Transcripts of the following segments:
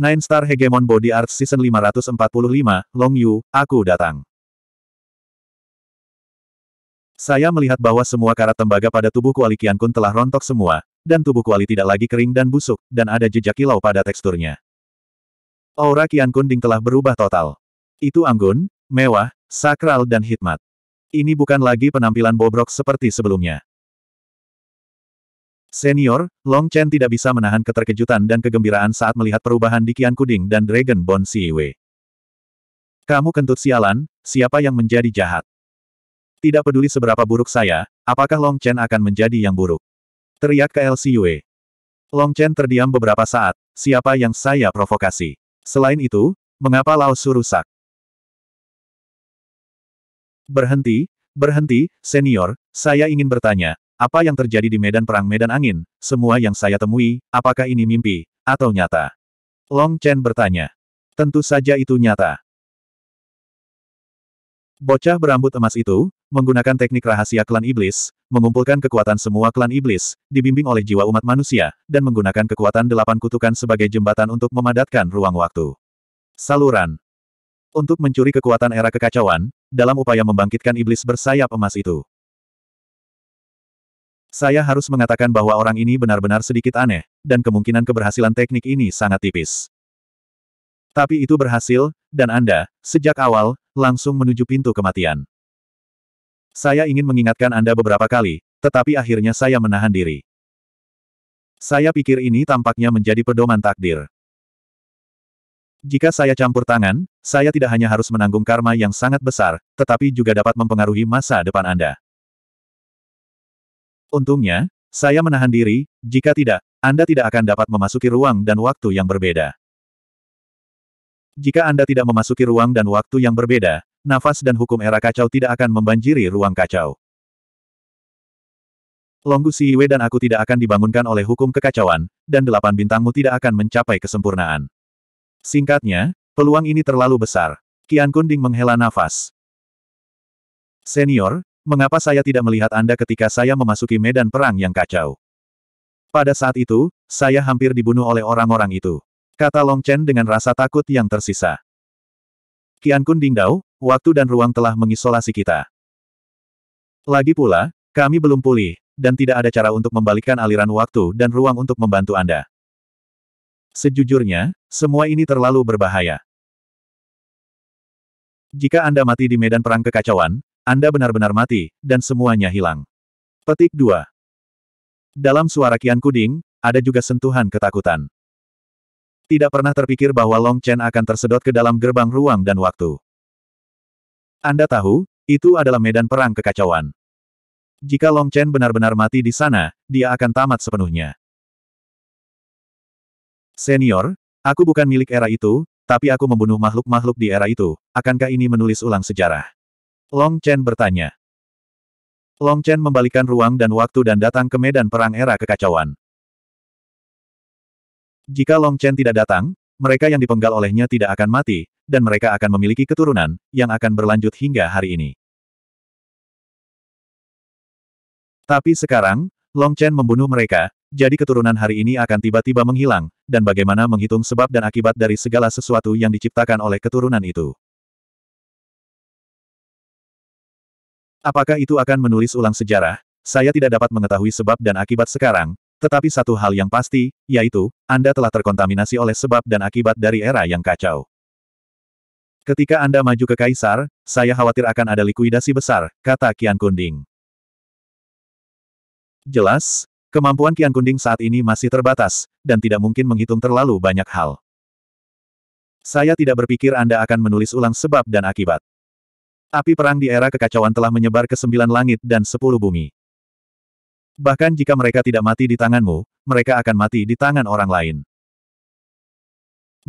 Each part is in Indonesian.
Nine Star Hegemon Body Arts Season 545, Long Yu, aku datang. Saya melihat bahwa semua karat tembaga pada tubuh kuali Kian Kun telah rontok semua, dan tubuh kuali tidak lagi kering dan busuk, dan ada jejak kilau pada teksturnya. Aura Kian Kun Ding telah berubah total. Itu anggun, mewah, sakral dan hikmat. Ini bukan lagi penampilan bobrok seperti sebelumnya. Senior, Long Chen tidak bisa menahan keterkejutan dan kegembiraan saat melihat perubahan di Kian Kuding dan Dragon Bone Siwe. Kamu kentut sialan, siapa yang menjadi jahat? Tidak peduli seberapa buruk saya, apakah Long Chen akan menjadi yang buruk? Teriak KL Siwe. Long Chen terdiam beberapa saat, siapa yang saya provokasi? Selain itu, mengapa Lao Su rusak? Berhenti, berhenti, senior, saya ingin bertanya, apa yang terjadi di medan perang medan angin, semua yang saya temui, apakah ini mimpi, atau nyata? Long Chen bertanya. Tentu saja itu nyata. Bocah berambut emas itu, menggunakan teknik rahasia klan iblis, mengumpulkan kekuatan semua klan iblis, dibimbing oleh jiwa umat manusia, dan menggunakan kekuatan delapan kutukan sebagai jembatan untuk memadatkan ruang waktu. Saluran. Untuk mencuri kekuatan era kekacauan, dalam upaya membangkitkan iblis bersayap emas itu. Saya harus mengatakan bahwa orang ini benar-benar sedikit aneh, dan kemungkinan keberhasilan teknik ini sangat tipis. Tapi itu berhasil, dan Anda, sejak awal, langsung menuju pintu kematian. Saya ingin mengingatkan Anda beberapa kali, tetapi akhirnya saya menahan diri. Saya pikir ini tampaknya menjadi pedoman takdir. Jika saya campur tangan, saya tidak hanya harus menanggung karma yang sangat besar, tetapi juga dapat mempengaruhi masa depan Anda. Untungnya, saya menahan diri, jika tidak, Anda tidak akan dapat memasuki ruang dan waktu yang berbeda. Jika Anda tidak memasuki ruang dan waktu yang berbeda, nafas dan hukum era kacau tidak akan membanjiri ruang kacau. Longgu Siwe dan aku tidak akan dibangunkan oleh hukum kekacauan, dan delapan bintangmu tidak akan mencapai kesempurnaan. Singkatnya, peluang ini terlalu besar. Kian Kunding menghela nafas. Senior, mengapa saya tidak melihat Anda ketika saya memasuki medan perang yang kacau? Pada saat itu, saya hampir dibunuh oleh orang-orang itu. Kata Long Chen dengan rasa takut yang tersisa. Kian Kun Dingdao, waktu dan ruang telah mengisolasi kita. Lagi pula, kami belum pulih, dan tidak ada cara untuk membalikkan aliran waktu dan ruang untuk membantu Anda. Sejujurnya, semua ini terlalu berbahaya. Jika Anda mati di medan perang kekacauan, anda benar-benar mati, dan semuanya hilang. Petik 2. Dalam suara Kian Kuding, ada juga sentuhan ketakutan. Tidak pernah terpikir bahwa Long Chen akan tersedot ke dalam gerbang ruang dan waktu. Anda tahu, itu adalah medan perang kekacauan. Jika Long Chen benar-benar mati di sana, dia akan tamat sepenuhnya. Senior, aku bukan milik era itu, tapi aku membunuh makhluk-makhluk di era itu, akankah ini menulis ulang sejarah? Long Chen bertanya. Long Chen membalikan ruang dan waktu dan datang ke medan perang era kekacauan. Jika Long Chen tidak datang, mereka yang dipenggal olehnya tidak akan mati, dan mereka akan memiliki keturunan, yang akan berlanjut hingga hari ini. Tapi sekarang, Long Chen membunuh mereka, jadi keturunan hari ini akan tiba-tiba menghilang, dan bagaimana menghitung sebab dan akibat dari segala sesuatu yang diciptakan oleh keturunan itu. Apakah itu akan menulis ulang sejarah? Saya tidak dapat mengetahui sebab dan akibat sekarang, tetapi satu hal yang pasti, yaitu, Anda telah terkontaminasi oleh sebab dan akibat dari era yang kacau. Ketika Anda maju ke Kaisar, saya khawatir akan ada likuidasi besar, kata Kian Kunding. Jelas, kemampuan Kian Kunding saat ini masih terbatas, dan tidak mungkin menghitung terlalu banyak hal. Saya tidak berpikir Anda akan menulis ulang sebab dan akibat. Api perang di era kekacauan telah menyebar ke sembilan langit dan sepuluh bumi. Bahkan jika mereka tidak mati di tanganmu, mereka akan mati di tangan orang lain.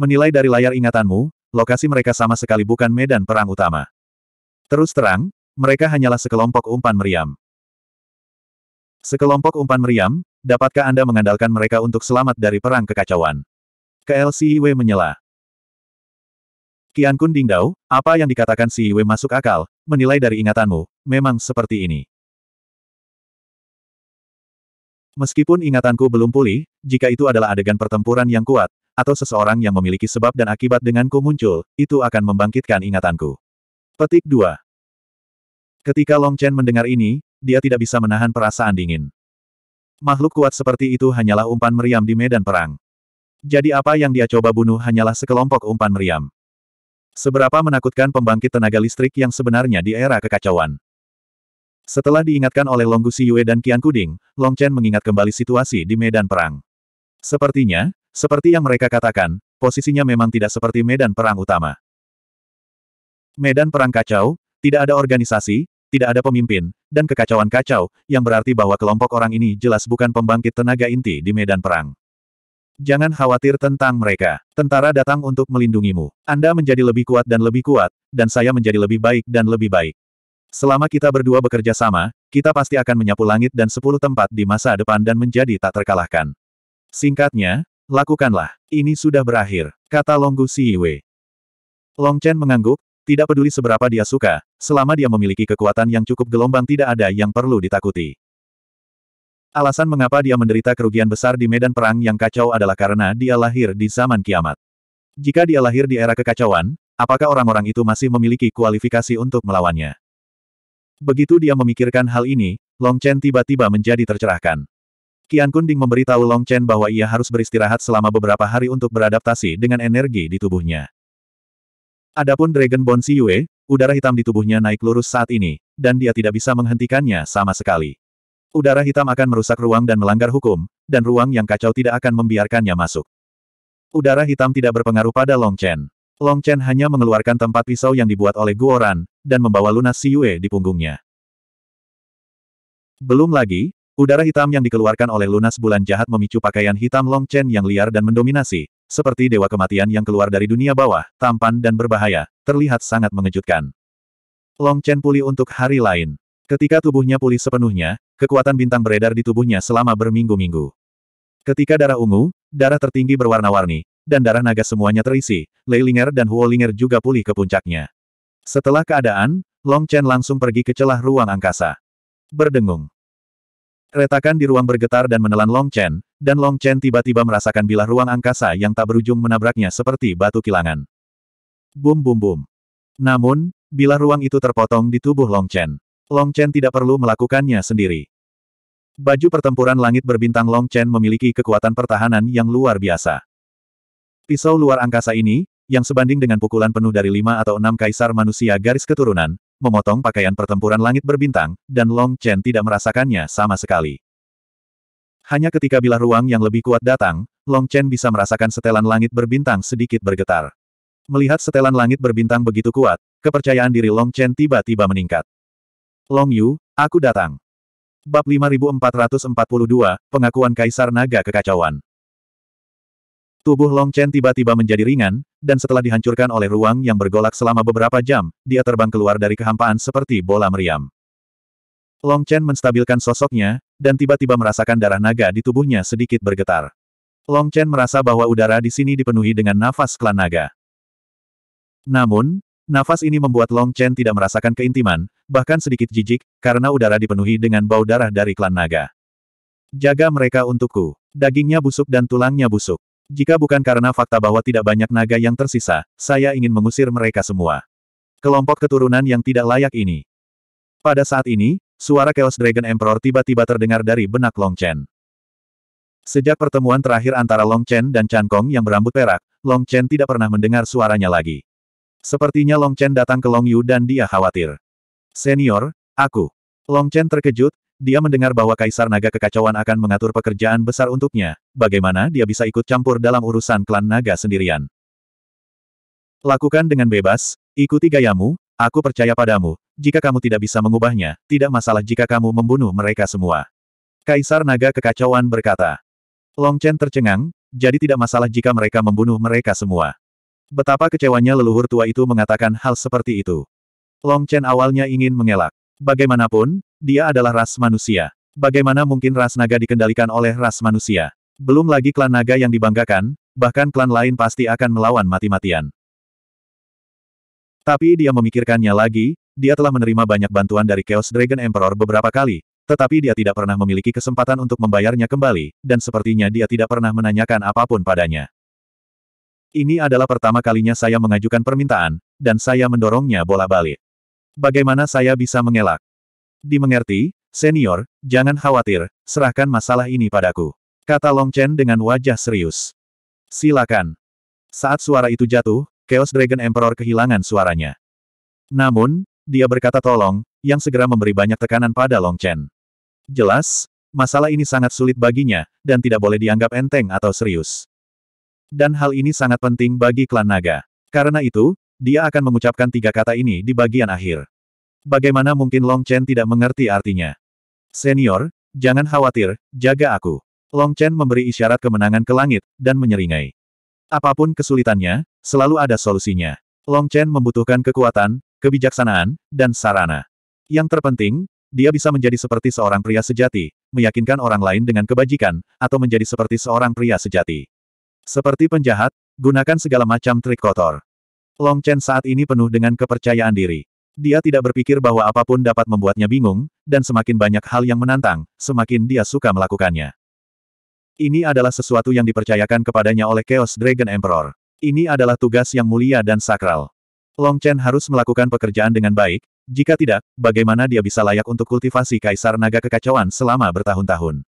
Menilai dari layar ingatanmu, lokasi mereka sama sekali bukan medan perang utama. Terus terang, mereka hanyalah sekelompok umpan meriam. Sekelompok umpan meriam, dapatkah Anda mengandalkan mereka untuk selamat dari perang kekacauan? KLCIW menyela. Kian Kun Dao, apa yang dikatakan si Yue masuk akal, menilai dari ingatanmu, memang seperti ini. Meskipun ingatanku belum pulih, jika itu adalah adegan pertempuran yang kuat, atau seseorang yang memiliki sebab dan akibat denganku muncul, itu akan membangkitkan ingatanku. Petik 2. Ketika Long Chen mendengar ini, dia tidak bisa menahan perasaan dingin. Makhluk kuat seperti itu hanyalah umpan meriam di medan perang. Jadi apa yang dia coba bunuh hanyalah sekelompok umpan meriam. Seberapa menakutkan pembangkit tenaga listrik yang sebenarnya di era kekacauan. Setelah diingatkan oleh Long Yue dan Qian Kuding, Long Chen mengingat kembali situasi di medan perang. Sepertinya, seperti yang mereka katakan, posisinya memang tidak seperti medan perang utama. Medan perang kacau, tidak ada organisasi, tidak ada pemimpin, dan kekacauan kacau, yang berarti bahwa kelompok orang ini jelas bukan pembangkit tenaga inti di medan perang. Jangan khawatir tentang mereka. Tentara datang untuk melindungimu. Anda menjadi lebih kuat dan lebih kuat, dan saya menjadi lebih baik dan lebih baik. Selama kita berdua bekerja sama, kita pasti akan menyapu langit dan sepuluh tempat di masa depan dan menjadi tak terkalahkan. Singkatnya, lakukanlah. Ini sudah berakhir, kata Longgu Wei. Long Chen mengangguk, tidak peduli seberapa dia suka, selama dia memiliki kekuatan yang cukup gelombang tidak ada yang perlu ditakuti. Alasan mengapa dia menderita kerugian besar di medan perang yang kacau adalah karena dia lahir di zaman kiamat. Jika dia lahir di era kekacauan, apakah orang-orang itu masih memiliki kualifikasi untuk melawannya? Begitu dia memikirkan hal ini, Long Chen tiba-tiba menjadi tercerahkan. Qian Kunding memberitahu Long Chen bahwa ia harus beristirahat selama beberapa hari untuk beradaptasi dengan energi di tubuhnya. Adapun Dragon Bone Siyue, udara hitam di tubuhnya naik lurus saat ini, dan dia tidak bisa menghentikannya sama sekali. Udara hitam akan merusak ruang dan melanggar hukum, dan ruang yang kacau tidak akan membiarkannya masuk. Udara hitam tidak berpengaruh pada Long Chen. Long Chen hanya mengeluarkan tempat pisau yang dibuat oleh Guoran, dan membawa lunas Si Yue di punggungnya. Belum lagi, udara hitam yang dikeluarkan oleh lunas bulan jahat memicu pakaian hitam Long Chen yang liar dan mendominasi, seperti dewa kematian yang keluar dari dunia bawah, tampan dan berbahaya, terlihat sangat mengejutkan. Long Chen pulih untuk hari lain. Ketika tubuhnya pulih sepenuhnya, kekuatan bintang beredar di tubuhnya selama berminggu-minggu. Ketika darah ungu, darah tertinggi berwarna-warni, dan darah naga semuanya terisi, Lei Ling'er dan Huo Ling'er juga pulih ke puncaknya. Setelah keadaan, Long Chen langsung pergi ke celah ruang angkasa. Berdengung. Retakan di ruang bergetar dan menelan Long Chen, dan Long Chen tiba-tiba merasakan bilah ruang angkasa yang tak berujung menabraknya seperti batu kilangan. Bum bum bum. Namun, bilah ruang itu terpotong di tubuh Long Chen. Long Chen tidak perlu melakukannya sendiri. Baju pertempuran langit berbintang Long Chen memiliki kekuatan pertahanan yang luar biasa. Pisau luar angkasa ini, yang sebanding dengan pukulan penuh dari lima atau enam kaisar manusia garis keturunan, memotong pakaian pertempuran langit berbintang, dan Long Chen tidak merasakannya sama sekali. Hanya ketika bilah ruang yang lebih kuat datang, Long Chen bisa merasakan setelan langit berbintang sedikit bergetar. Melihat setelan langit berbintang begitu kuat, kepercayaan diri Long Chen tiba-tiba meningkat. Long Yu, aku datang. Bab 5442, Pengakuan Kaisar Naga Kekacauan. Tubuh Long Chen tiba-tiba menjadi ringan, dan setelah dihancurkan oleh ruang yang bergolak selama beberapa jam, dia terbang keluar dari kehampaan seperti bola meriam. Long Chen menstabilkan sosoknya, dan tiba-tiba merasakan darah naga di tubuhnya sedikit bergetar. Long Chen merasa bahwa udara di sini dipenuhi dengan nafas klan naga. Namun, Nafas ini membuat Long Chen tidak merasakan keintiman, bahkan sedikit jijik, karena udara dipenuhi dengan bau darah dari klan naga. Jaga mereka untukku. Dagingnya busuk dan tulangnya busuk. Jika bukan karena fakta bahwa tidak banyak naga yang tersisa, saya ingin mengusir mereka semua. Kelompok keturunan yang tidak layak ini. Pada saat ini, suara Chaos Dragon Emperor tiba-tiba terdengar dari benak Long Chen. Sejak pertemuan terakhir antara Long Chen dan Chan Kong yang berambut perak, Long Chen tidak pernah mendengar suaranya lagi. Sepertinya Long Chen datang ke Long Yu dan dia khawatir. Senior, aku. Long Chen terkejut, dia mendengar bahwa Kaisar Naga Kekacauan akan mengatur pekerjaan besar untuknya, bagaimana dia bisa ikut campur dalam urusan klan naga sendirian. Lakukan dengan bebas, ikuti gayamu, aku percaya padamu, jika kamu tidak bisa mengubahnya, tidak masalah jika kamu membunuh mereka semua. Kaisar Naga Kekacauan berkata. Long Chen tercengang, jadi tidak masalah jika mereka membunuh mereka semua. Betapa kecewanya leluhur tua itu mengatakan hal seperti itu. Long Chen awalnya ingin mengelak. Bagaimanapun, dia adalah ras manusia. Bagaimana mungkin ras naga dikendalikan oleh ras manusia? Belum lagi klan naga yang dibanggakan, bahkan klan lain pasti akan melawan mati-matian. Tapi dia memikirkannya lagi, dia telah menerima banyak bantuan dari Chaos Dragon Emperor beberapa kali, tetapi dia tidak pernah memiliki kesempatan untuk membayarnya kembali, dan sepertinya dia tidak pernah menanyakan apapun padanya. Ini adalah pertama kalinya saya mengajukan permintaan, dan saya mendorongnya bola balik. Bagaimana saya bisa mengelak? Dimengerti, senior, jangan khawatir, serahkan masalah ini padaku. Kata Long Chen dengan wajah serius. Silakan. Saat suara itu jatuh, Chaos Dragon Emperor kehilangan suaranya. Namun, dia berkata tolong, yang segera memberi banyak tekanan pada Long Chen. Jelas, masalah ini sangat sulit baginya, dan tidak boleh dianggap enteng atau serius. Dan hal ini sangat penting bagi klan naga. Karena itu, dia akan mengucapkan tiga kata ini di bagian akhir. Bagaimana mungkin Long Chen tidak mengerti artinya? Senior, jangan khawatir, jaga aku. Long Chen memberi isyarat kemenangan ke langit, dan menyeringai. Apapun kesulitannya, selalu ada solusinya. Long Chen membutuhkan kekuatan, kebijaksanaan, dan sarana. Yang terpenting, dia bisa menjadi seperti seorang pria sejati, meyakinkan orang lain dengan kebajikan, atau menjadi seperti seorang pria sejati. Seperti penjahat, gunakan segala macam trik kotor. Long Chen saat ini penuh dengan kepercayaan diri. Dia tidak berpikir bahwa apapun dapat membuatnya bingung, dan semakin banyak hal yang menantang, semakin dia suka melakukannya. Ini adalah sesuatu yang dipercayakan kepadanya oleh Chaos Dragon Emperor. Ini adalah tugas yang mulia dan sakral. Long Chen harus melakukan pekerjaan dengan baik, jika tidak, bagaimana dia bisa layak untuk kultivasi Kaisar Naga Kekacauan selama bertahun-tahun.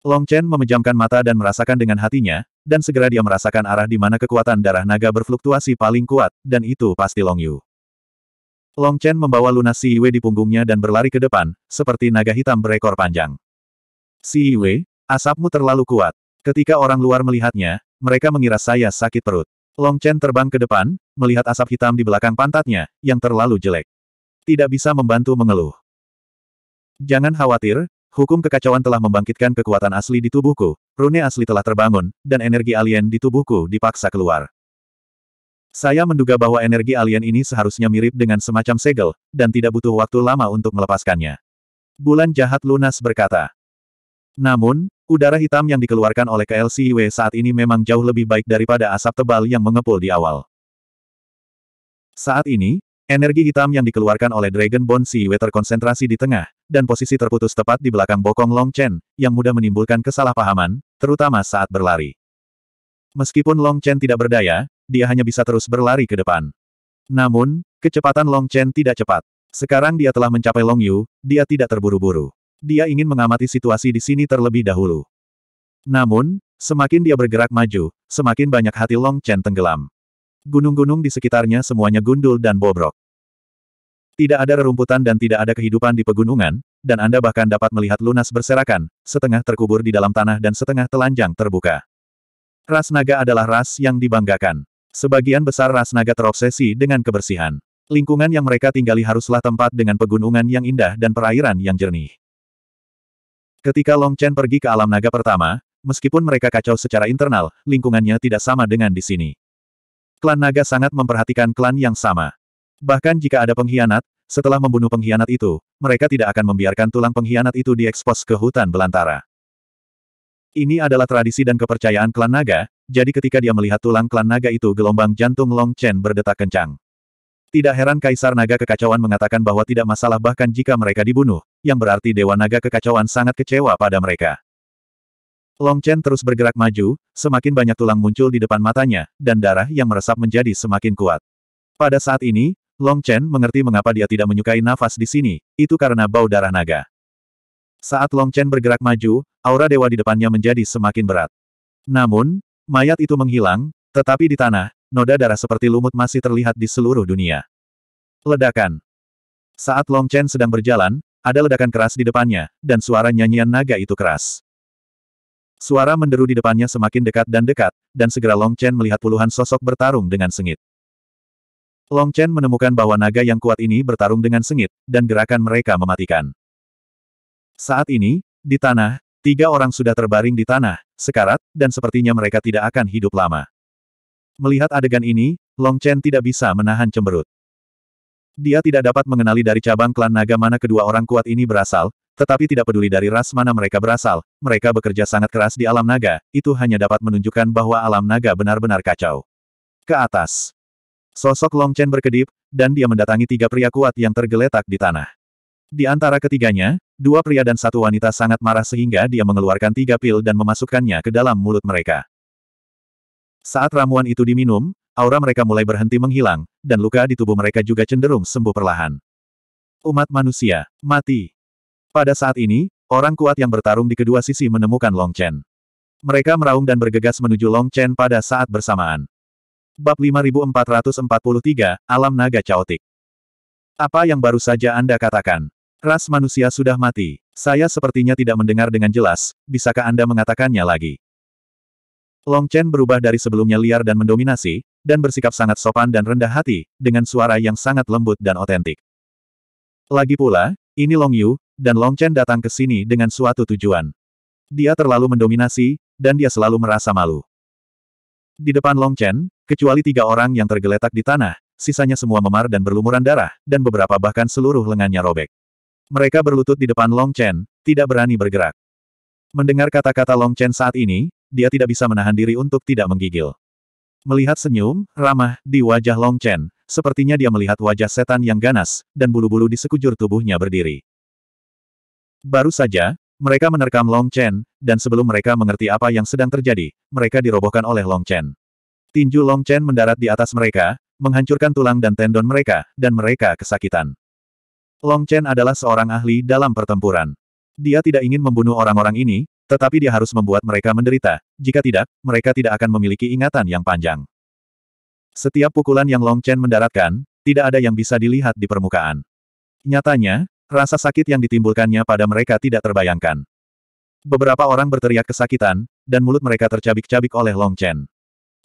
Long Chen memejamkan mata dan merasakan dengan hatinya, dan segera dia merasakan arah di mana kekuatan darah naga berfluktuasi paling kuat, dan itu pasti Long Yu. Long Chen membawa lunas Si Yue di punggungnya dan berlari ke depan, seperti naga hitam berekor panjang. Si Yue, asapmu terlalu kuat. Ketika orang luar melihatnya, mereka mengira saya sakit perut. Long Chen terbang ke depan, melihat asap hitam di belakang pantatnya, yang terlalu jelek. Tidak bisa membantu mengeluh. Jangan khawatir, Hukum kekacauan telah membangkitkan kekuatan asli di tubuhku, rune asli telah terbangun, dan energi alien di tubuhku dipaksa keluar. Saya menduga bahwa energi alien ini seharusnya mirip dengan semacam segel, dan tidak butuh waktu lama untuk melepaskannya. Bulan jahat lunas berkata. Namun, udara hitam yang dikeluarkan oleh KLCW saat ini memang jauh lebih baik daripada asap tebal yang mengepul di awal. Saat ini, Energi hitam yang dikeluarkan oleh Dragon Bone Siwe terkonsentrasi di tengah, dan posisi terputus tepat di belakang bokong Long Chen, yang mudah menimbulkan kesalahpahaman, terutama saat berlari. Meskipun Long Chen tidak berdaya, dia hanya bisa terus berlari ke depan. Namun, kecepatan Long Chen tidak cepat. Sekarang dia telah mencapai Long Yu, dia tidak terburu-buru. Dia ingin mengamati situasi di sini terlebih dahulu. Namun, semakin dia bergerak maju, semakin banyak hati Long Chen tenggelam. Gunung-gunung di sekitarnya semuanya gundul dan bobrok. Tidak ada rerumputan dan tidak ada kehidupan di pegunungan, dan Anda bahkan dapat melihat lunas berserakan, setengah terkubur di dalam tanah dan setengah telanjang terbuka. Ras naga adalah ras yang dibanggakan. Sebagian besar ras naga terobsesi dengan kebersihan. Lingkungan yang mereka tinggali haruslah tempat dengan pegunungan yang indah dan perairan yang jernih. Ketika Long Chen pergi ke alam naga pertama, meskipun mereka kacau secara internal, lingkungannya tidak sama dengan di sini. Klan naga sangat memperhatikan klan yang sama. Bahkan jika ada pengkhianat, setelah membunuh pengkhianat itu, mereka tidak akan membiarkan tulang pengkhianat itu diekspos ke hutan belantara. Ini adalah tradisi dan kepercayaan klan naga, jadi ketika dia melihat tulang klan naga itu gelombang jantung Long Chen berdetak kencang. Tidak heran Kaisar Naga Kekacauan mengatakan bahwa tidak masalah bahkan jika mereka dibunuh, yang berarti Dewa Naga Kekacauan sangat kecewa pada mereka. Long Chen terus bergerak maju, semakin banyak tulang muncul di depan matanya, dan darah yang meresap menjadi semakin kuat. Pada saat ini, Long Chen mengerti mengapa dia tidak menyukai nafas di sini, itu karena bau darah naga. Saat Long Chen bergerak maju, aura dewa di depannya menjadi semakin berat. Namun, mayat itu menghilang, tetapi di tanah, noda darah seperti lumut masih terlihat di seluruh dunia. Ledakan. Saat Long Chen sedang berjalan, ada ledakan keras di depannya, dan suara nyanyian naga itu keras. Suara menderu di depannya semakin dekat dan dekat, dan segera Long Chen melihat puluhan sosok bertarung dengan sengit. Long Chen menemukan bahwa naga yang kuat ini bertarung dengan sengit, dan gerakan mereka mematikan. Saat ini, di tanah, tiga orang sudah terbaring di tanah, sekarat, dan sepertinya mereka tidak akan hidup lama. Melihat adegan ini, Long Chen tidak bisa menahan cemberut. Dia tidak dapat mengenali dari cabang klan naga mana kedua orang kuat ini berasal, tetapi tidak peduli dari ras mana mereka berasal, mereka bekerja sangat keras di alam naga, itu hanya dapat menunjukkan bahwa alam naga benar-benar kacau. Ke atas. Sosok Long Chen berkedip, dan dia mendatangi tiga pria kuat yang tergeletak di tanah. Di antara ketiganya, dua pria dan satu wanita sangat marah sehingga dia mengeluarkan tiga pil dan memasukkannya ke dalam mulut mereka. Saat ramuan itu diminum, aura mereka mulai berhenti menghilang, dan luka di tubuh mereka juga cenderung sembuh perlahan. Umat manusia, mati. Pada saat ini, orang kuat yang bertarung di kedua sisi menemukan Long Chen. Mereka meraung dan bergegas menuju Long Chen pada saat bersamaan. Bab 5443, Alam Naga Chaotic. Apa yang baru saja Anda katakan? Ras manusia sudah mati. Saya sepertinya tidak mendengar dengan jelas, bisakah Anda mengatakannya lagi? Long Chen berubah dari sebelumnya liar dan mendominasi, dan bersikap sangat sopan dan rendah hati, dengan suara yang sangat lembut dan otentik. Lagi pula, ini Long Yu, dan Long Chen datang ke sini dengan suatu tujuan. Dia terlalu mendominasi, dan dia selalu merasa malu. Di depan Long Chen, kecuali tiga orang yang tergeletak di tanah, sisanya semua memar dan berlumuran darah, dan beberapa bahkan seluruh lengannya robek. Mereka berlutut di depan Long Chen, tidak berani bergerak. Mendengar kata-kata Long Chen saat ini, dia tidak bisa menahan diri untuk tidak menggigil. Melihat senyum, ramah, di wajah Long Chen, sepertinya dia melihat wajah setan yang ganas, dan bulu-bulu di sekujur tubuhnya berdiri. Baru saja, mereka menerkam Long Chen, dan sebelum mereka mengerti apa yang sedang terjadi, mereka dirobohkan oleh Long Chen. Tinju Long Chen mendarat di atas mereka, menghancurkan tulang dan tendon mereka, dan mereka kesakitan. Long Chen adalah seorang ahli dalam pertempuran. Dia tidak ingin membunuh orang-orang ini, tetapi dia harus membuat mereka menderita, jika tidak, mereka tidak akan memiliki ingatan yang panjang. Setiap pukulan yang Long Chen mendaratkan, tidak ada yang bisa dilihat di permukaan. Nyatanya, Rasa sakit yang ditimbulkannya pada mereka tidak terbayangkan. Beberapa orang berteriak kesakitan, dan mulut mereka tercabik-cabik oleh Long Chen.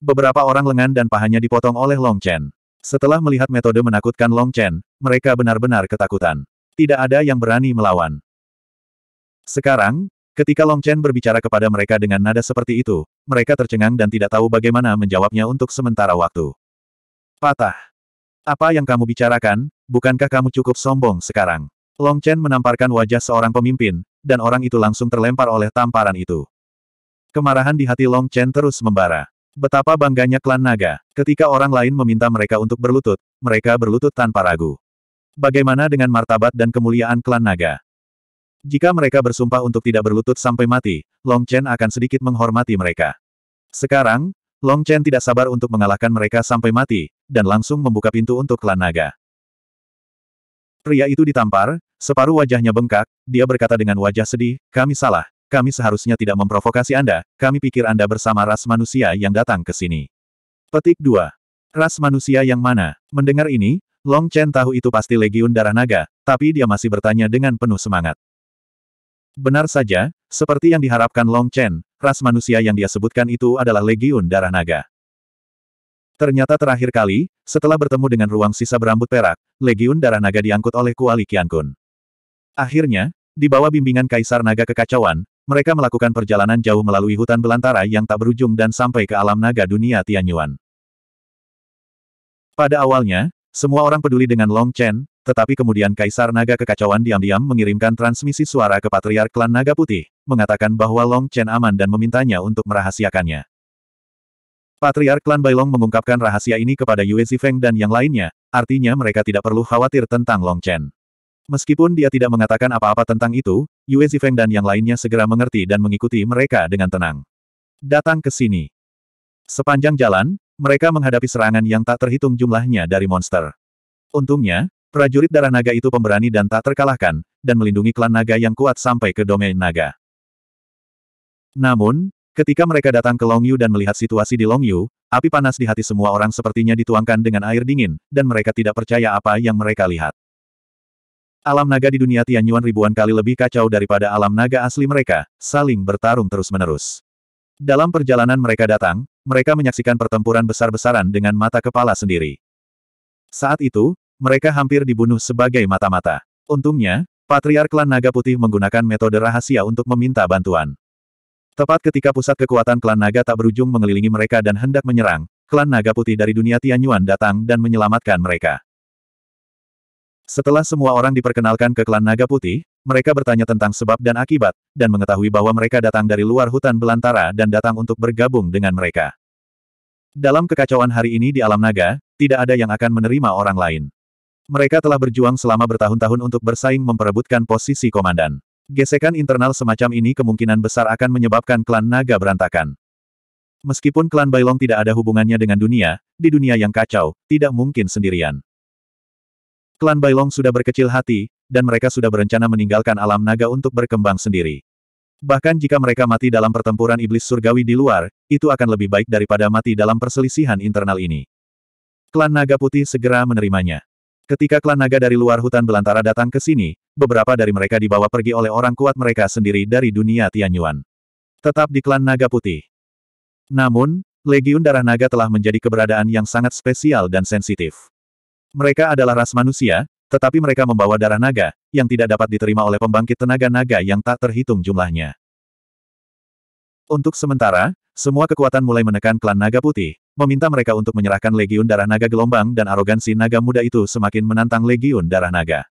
Beberapa orang lengan dan pahanya dipotong oleh Long Chen. Setelah melihat metode menakutkan Long Chen, mereka benar-benar ketakutan. Tidak ada yang berani melawan. Sekarang, Ketika Long Chen berbicara kepada mereka dengan nada seperti itu, mereka tercengang dan tidak tahu bagaimana menjawabnya untuk sementara waktu. Patah. Apa yang kamu bicarakan, bukankah kamu cukup sombong sekarang? Long Chen menamparkan wajah seorang pemimpin, dan orang itu langsung terlempar oleh tamparan itu. Kemarahan di hati Long Chen terus membara. Betapa bangganya klan naga, ketika orang lain meminta mereka untuk berlutut, mereka berlutut tanpa ragu. Bagaimana dengan martabat dan kemuliaan klan naga? Jika mereka bersumpah untuk tidak berlutut sampai mati, Long Chen akan sedikit menghormati mereka. Sekarang, Long Chen tidak sabar untuk mengalahkan mereka sampai mati, dan langsung membuka pintu untuk klan naga. Pria itu ditampar, separuh wajahnya bengkak, dia berkata dengan wajah sedih, kami salah, kami seharusnya tidak memprovokasi Anda, kami pikir Anda bersama ras manusia yang datang ke sini. Petik 2. Ras manusia yang mana? Mendengar ini, Long Chen tahu itu pasti legiun darah naga, tapi dia masih bertanya dengan penuh semangat. Benar saja, seperti yang diharapkan Long Chen, ras manusia yang dia sebutkan itu adalah legiun darah naga. Ternyata terakhir kali, setelah bertemu dengan ruang sisa berambut perak, Legiun Darah Naga diangkut oleh Kuali Qiankun. Akhirnya, di bawah bimbingan Kaisar Naga Kekacauan, mereka melakukan perjalanan jauh melalui hutan belantara yang tak berujung dan sampai ke alam naga dunia Tianyuan. Pada awalnya, semua orang peduli dengan Long Chen, tetapi kemudian Kaisar Naga Kekacauan diam-diam mengirimkan transmisi suara ke Patriark Klan Naga Putih, mengatakan bahwa Long Chen aman dan memintanya untuk merahasiakannya. Patriark Klan Bailong mengungkapkan rahasia ini kepada Yue Zifeng dan yang lainnya, artinya mereka tidak perlu khawatir tentang Long Chen. Meskipun dia tidak mengatakan apa-apa tentang itu, Yue Zifeng dan yang lainnya segera mengerti dan mengikuti mereka dengan tenang. Datang ke sini. Sepanjang jalan, mereka menghadapi serangan yang tak terhitung jumlahnya dari monster. Untungnya, prajurit darah naga itu pemberani dan tak terkalahkan, dan melindungi klan naga yang kuat sampai ke domain naga. Namun, Ketika mereka datang ke Longyu dan melihat situasi di Longyu, api panas di hati semua orang sepertinya dituangkan dengan air dingin, dan mereka tidak percaya apa yang mereka lihat. Alam naga di dunia Tianyuan ribuan kali lebih kacau daripada alam naga asli mereka, saling bertarung terus-menerus. Dalam perjalanan mereka datang, mereka menyaksikan pertempuran besar-besaran dengan mata kepala sendiri. Saat itu, mereka hampir dibunuh sebagai mata-mata. Untungnya, Patriark Klan Naga Putih menggunakan metode rahasia untuk meminta bantuan. Tepat ketika pusat kekuatan klan naga tak berujung mengelilingi mereka dan hendak menyerang, klan naga putih dari dunia Tianyuan datang dan menyelamatkan mereka. Setelah semua orang diperkenalkan ke klan naga putih, mereka bertanya tentang sebab dan akibat, dan mengetahui bahwa mereka datang dari luar hutan belantara dan datang untuk bergabung dengan mereka. Dalam kekacauan hari ini di alam naga, tidak ada yang akan menerima orang lain. Mereka telah berjuang selama bertahun-tahun untuk bersaing memperebutkan posisi komandan. Gesekan internal semacam ini kemungkinan besar akan menyebabkan klan naga berantakan. Meskipun klan Bailong tidak ada hubungannya dengan dunia, di dunia yang kacau, tidak mungkin sendirian. Klan Bailong sudah berkecil hati, dan mereka sudah berencana meninggalkan alam naga untuk berkembang sendiri. Bahkan jika mereka mati dalam pertempuran iblis surgawi di luar, itu akan lebih baik daripada mati dalam perselisihan internal ini. Klan Naga Putih segera menerimanya. Ketika klan naga dari luar hutan belantara datang ke sini, beberapa dari mereka dibawa pergi oleh orang kuat mereka sendiri dari dunia Tianyuan. Tetap di klan naga putih. Namun, Legiun Darah Naga telah menjadi keberadaan yang sangat spesial dan sensitif. Mereka adalah ras manusia, tetapi mereka membawa darah naga, yang tidak dapat diterima oleh pembangkit tenaga naga yang tak terhitung jumlahnya. Untuk sementara, semua kekuatan mulai menekan klan Naga Putih, meminta mereka untuk menyerahkan Legiun Darah Naga Gelombang dan arogansi Naga Muda itu semakin menantang Legiun Darah Naga.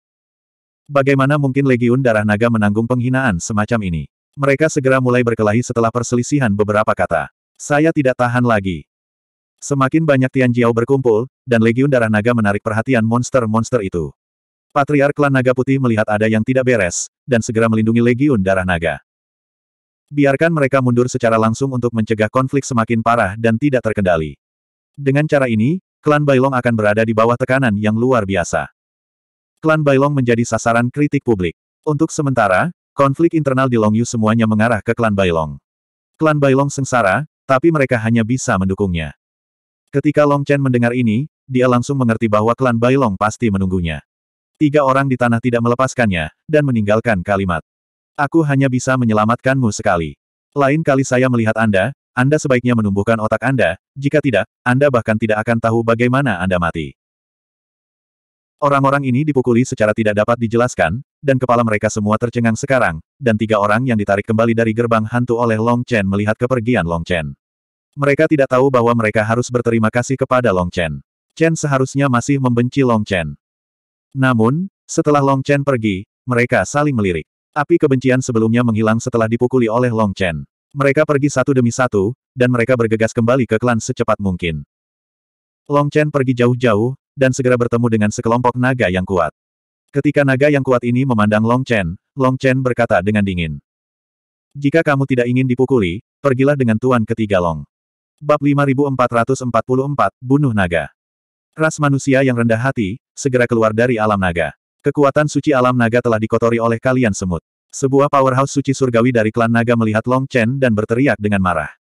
Bagaimana mungkin Legiun Darah Naga menanggung penghinaan semacam ini? Mereka segera mulai berkelahi setelah perselisihan beberapa kata. Saya tidak tahan lagi. Semakin banyak Tian Jiao berkumpul, dan Legiun Darah Naga menarik perhatian monster-monster itu. Patriark Klan Naga Putih melihat ada yang tidak beres, dan segera melindungi Legiun Darah Naga. Biarkan mereka mundur secara langsung untuk mencegah konflik semakin parah dan tidak terkendali. Dengan cara ini, klan Bailong akan berada di bawah tekanan yang luar biasa. Klan Bailong menjadi sasaran kritik publik. Untuk sementara, konflik internal di Longyu semuanya mengarah ke klan Bailong. Klan Bailong sengsara, tapi mereka hanya bisa mendukungnya. Ketika Long Chen mendengar ini, dia langsung mengerti bahwa klan Bailong pasti menunggunya. Tiga orang di tanah tidak melepaskannya, dan meninggalkan kalimat. Aku hanya bisa menyelamatkanmu sekali. Lain kali saya melihat Anda, Anda sebaiknya menumbuhkan otak Anda, jika tidak, Anda bahkan tidak akan tahu bagaimana Anda mati. Orang-orang ini dipukuli secara tidak dapat dijelaskan, dan kepala mereka semua tercengang sekarang, dan tiga orang yang ditarik kembali dari gerbang hantu oleh Long Chen melihat kepergian Long Chen. Mereka tidak tahu bahwa mereka harus berterima kasih kepada Long Chen. Chen seharusnya masih membenci Long Chen. Namun, setelah Long Chen pergi, mereka saling melirik. Api kebencian sebelumnya menghilang setelah dipukuli oleh Long Chen. Mereka pergi satu demi satu, dan mereka bergegas kembali ke klan secepat mungkin. Long Chen pergi jauh-jauh, dan segera bertemu dengan sekelompok naga yang kuat. Ketika naga yang kuat ini memandang Long Chen, Long Chen berkata dengan dingin. Jika kamu tidak ingin dipukuli, pergilah dengan Tuan Ketiga Long. Bab 5444, Bunuh Naga. Ras manusia yang rendah hati, segera keluar dari alam naga. Kekuatan suci alam naga telah dikotori oleh kalian semut. Sebuah powerhouse suci surgawi dari klan naga melihat Long Chen dan berteriak dengan marah.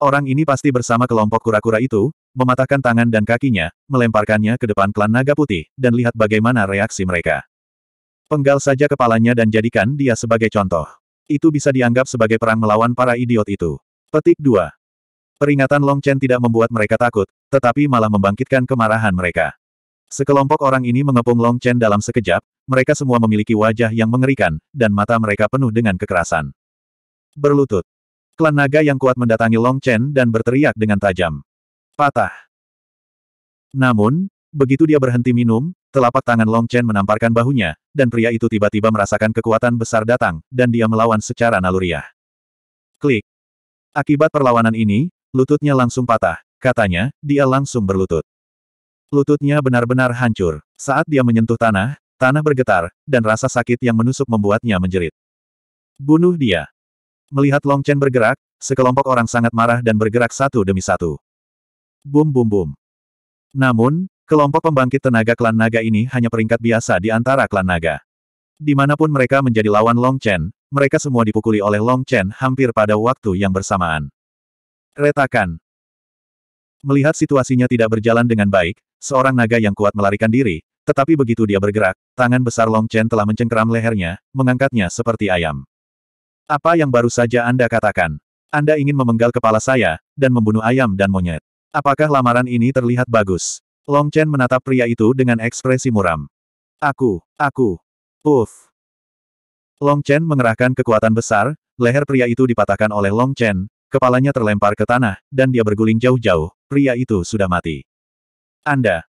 Orang ini pasti bersama kelompok kura-kura itu, mematahkan tangan dan kakinya, melemparkannya ke depan klan naga putih, dan lihat bagaimana reaksi mereka. Penggal saja kepalanya dan jadikan dia sebagai contoh. Itu bisa dianggap sebagai perang melawan para idiot itu. Petik 2. Peringatan Long Chen tidak membuat mereka takut, tetapi malah membangkitkan kemarahan mereka. Sekelompok orang ini mengepung Long Chen dalam sekejap, mereka semua memiliki wajah yang mengerikan, dan mata mereka penuh dengan kekerasan. Berlutut. Klan naga yang kuat mendatangi Long Chen dan berteriak dengan tajam. Patah. Namun, begitu dia berhenti minum, telapak tangan Long Chen menamparkan bahunya, dan pria itu tiba-tiba merasakan kekuatan besar datang, dan dia melawan secara naluriah. Klik. Akibat perlawanan ini, lututnya langsung patah, katanya, dia langsung berlutut. Lututnya benar-benar hancur. Saat dia menyentuh tanah, tanah bergetar, dan rasa sakit yang menusuk membuatnya menjerit. Bunuh dia. Melihat Long Chen bergerak, sekelompok orang sangat marah dan bergerak satu demi satu. Bum bum bum. Namun, kelompok pembangkit tenaga klan naga ini hanya peringkat biasa di antara klan naga. Dimanapun mereka menjadi lawan Long Chen, mereka semua dipukuli oleh Long Chen hampir pada waktu yang bersamaan. Retakan. Melihat situasinya tidak berjalan dengan baik, seorang naga yang kuat melarikan diri, tetapi begitu dia bergerak, tangan besar Long Chen telah mencengkeram lehernya, mengangkatnya seperti ayam. Apa yang baru saja Anda katakan? Anda ingin memenggal kepala saya, dan membunuh ayam dan monyet. Apakah lamaran ini terlihat bagus? Long Chen menatap pria itu dengan ekspresi muram. Aku, aku, uff. Long Chen mengerahkan kekuatan besar, leher pria itu dipatahkan oleh Long Chen, kepalanya terlempar ke tanah, dan dia berguling jauh-jauh, pria itu sudah mati. Anda.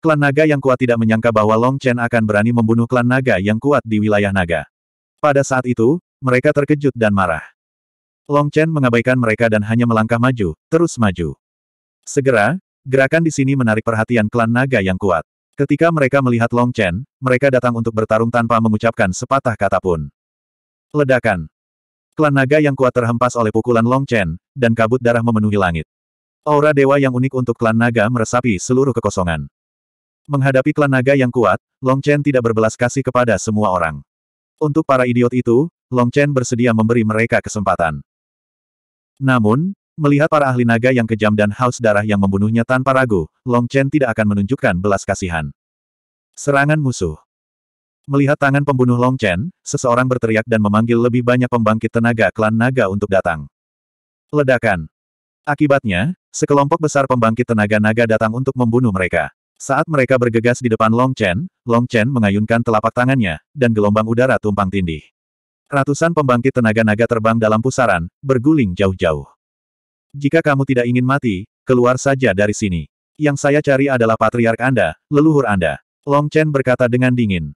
Klan naga yang kuat tidak menyangka bahwa Long Chen akan berani membunuh klan naga yang kuat di wilayah naga. Pada saat itu, mereka terkejut dan marah. Long Chen mengabaikan mereka dan hanya melangkah maju, terus maju. Segera, gerakan di sini menarik perhatian klan naga yang kuat. Ketika mereka melihat Long Chen, mereka datang untuk bertarung tanpa mengucapkan sepatah kata pun. Ledakan. Klan naga yang kuat terhempas oleh pukulan Long Chen, dan kabut darah memenuhi langit. Aura dewa yang unik untuk klan naga meresapi seluruh kekosongan. Menghadapi klan naga yang kuat, Long Chen tidak berbelas kasih kepada semua orang. Untuk para idiot itu, Long Chen bersedia memberi mereka kesempatan. Namun, melihat para ahli naga yang kejam dan haus darah yang membunuhnya tanpa ragu, Long Chen tidak akan menunjukkan belas kasihan. Serangan musuh Melihat tangan pembunuh Long Chen, seseorang berteriak dan memanggil lebih banyak pembangkit tenaga klan naga untuk datang. Ledakan Akibatnya, sekelompok besar pembangkit tenaga naga datang untuk membunuh mereka. Saat mereka bergegas di depan Long Chen, Long Chen mengayunkan telapak tangannya, dan gelombang udara tumpang tindih. Ratusan pembangkit tenaga naga terbang dalam pusaran, berguling jauh-jauh. Jika kamu tidak ingin mati, keluar saja dari sini. Yang saya cari adalah patriark Anda, leluhur Anda. Long Chen berkata dengan dingin.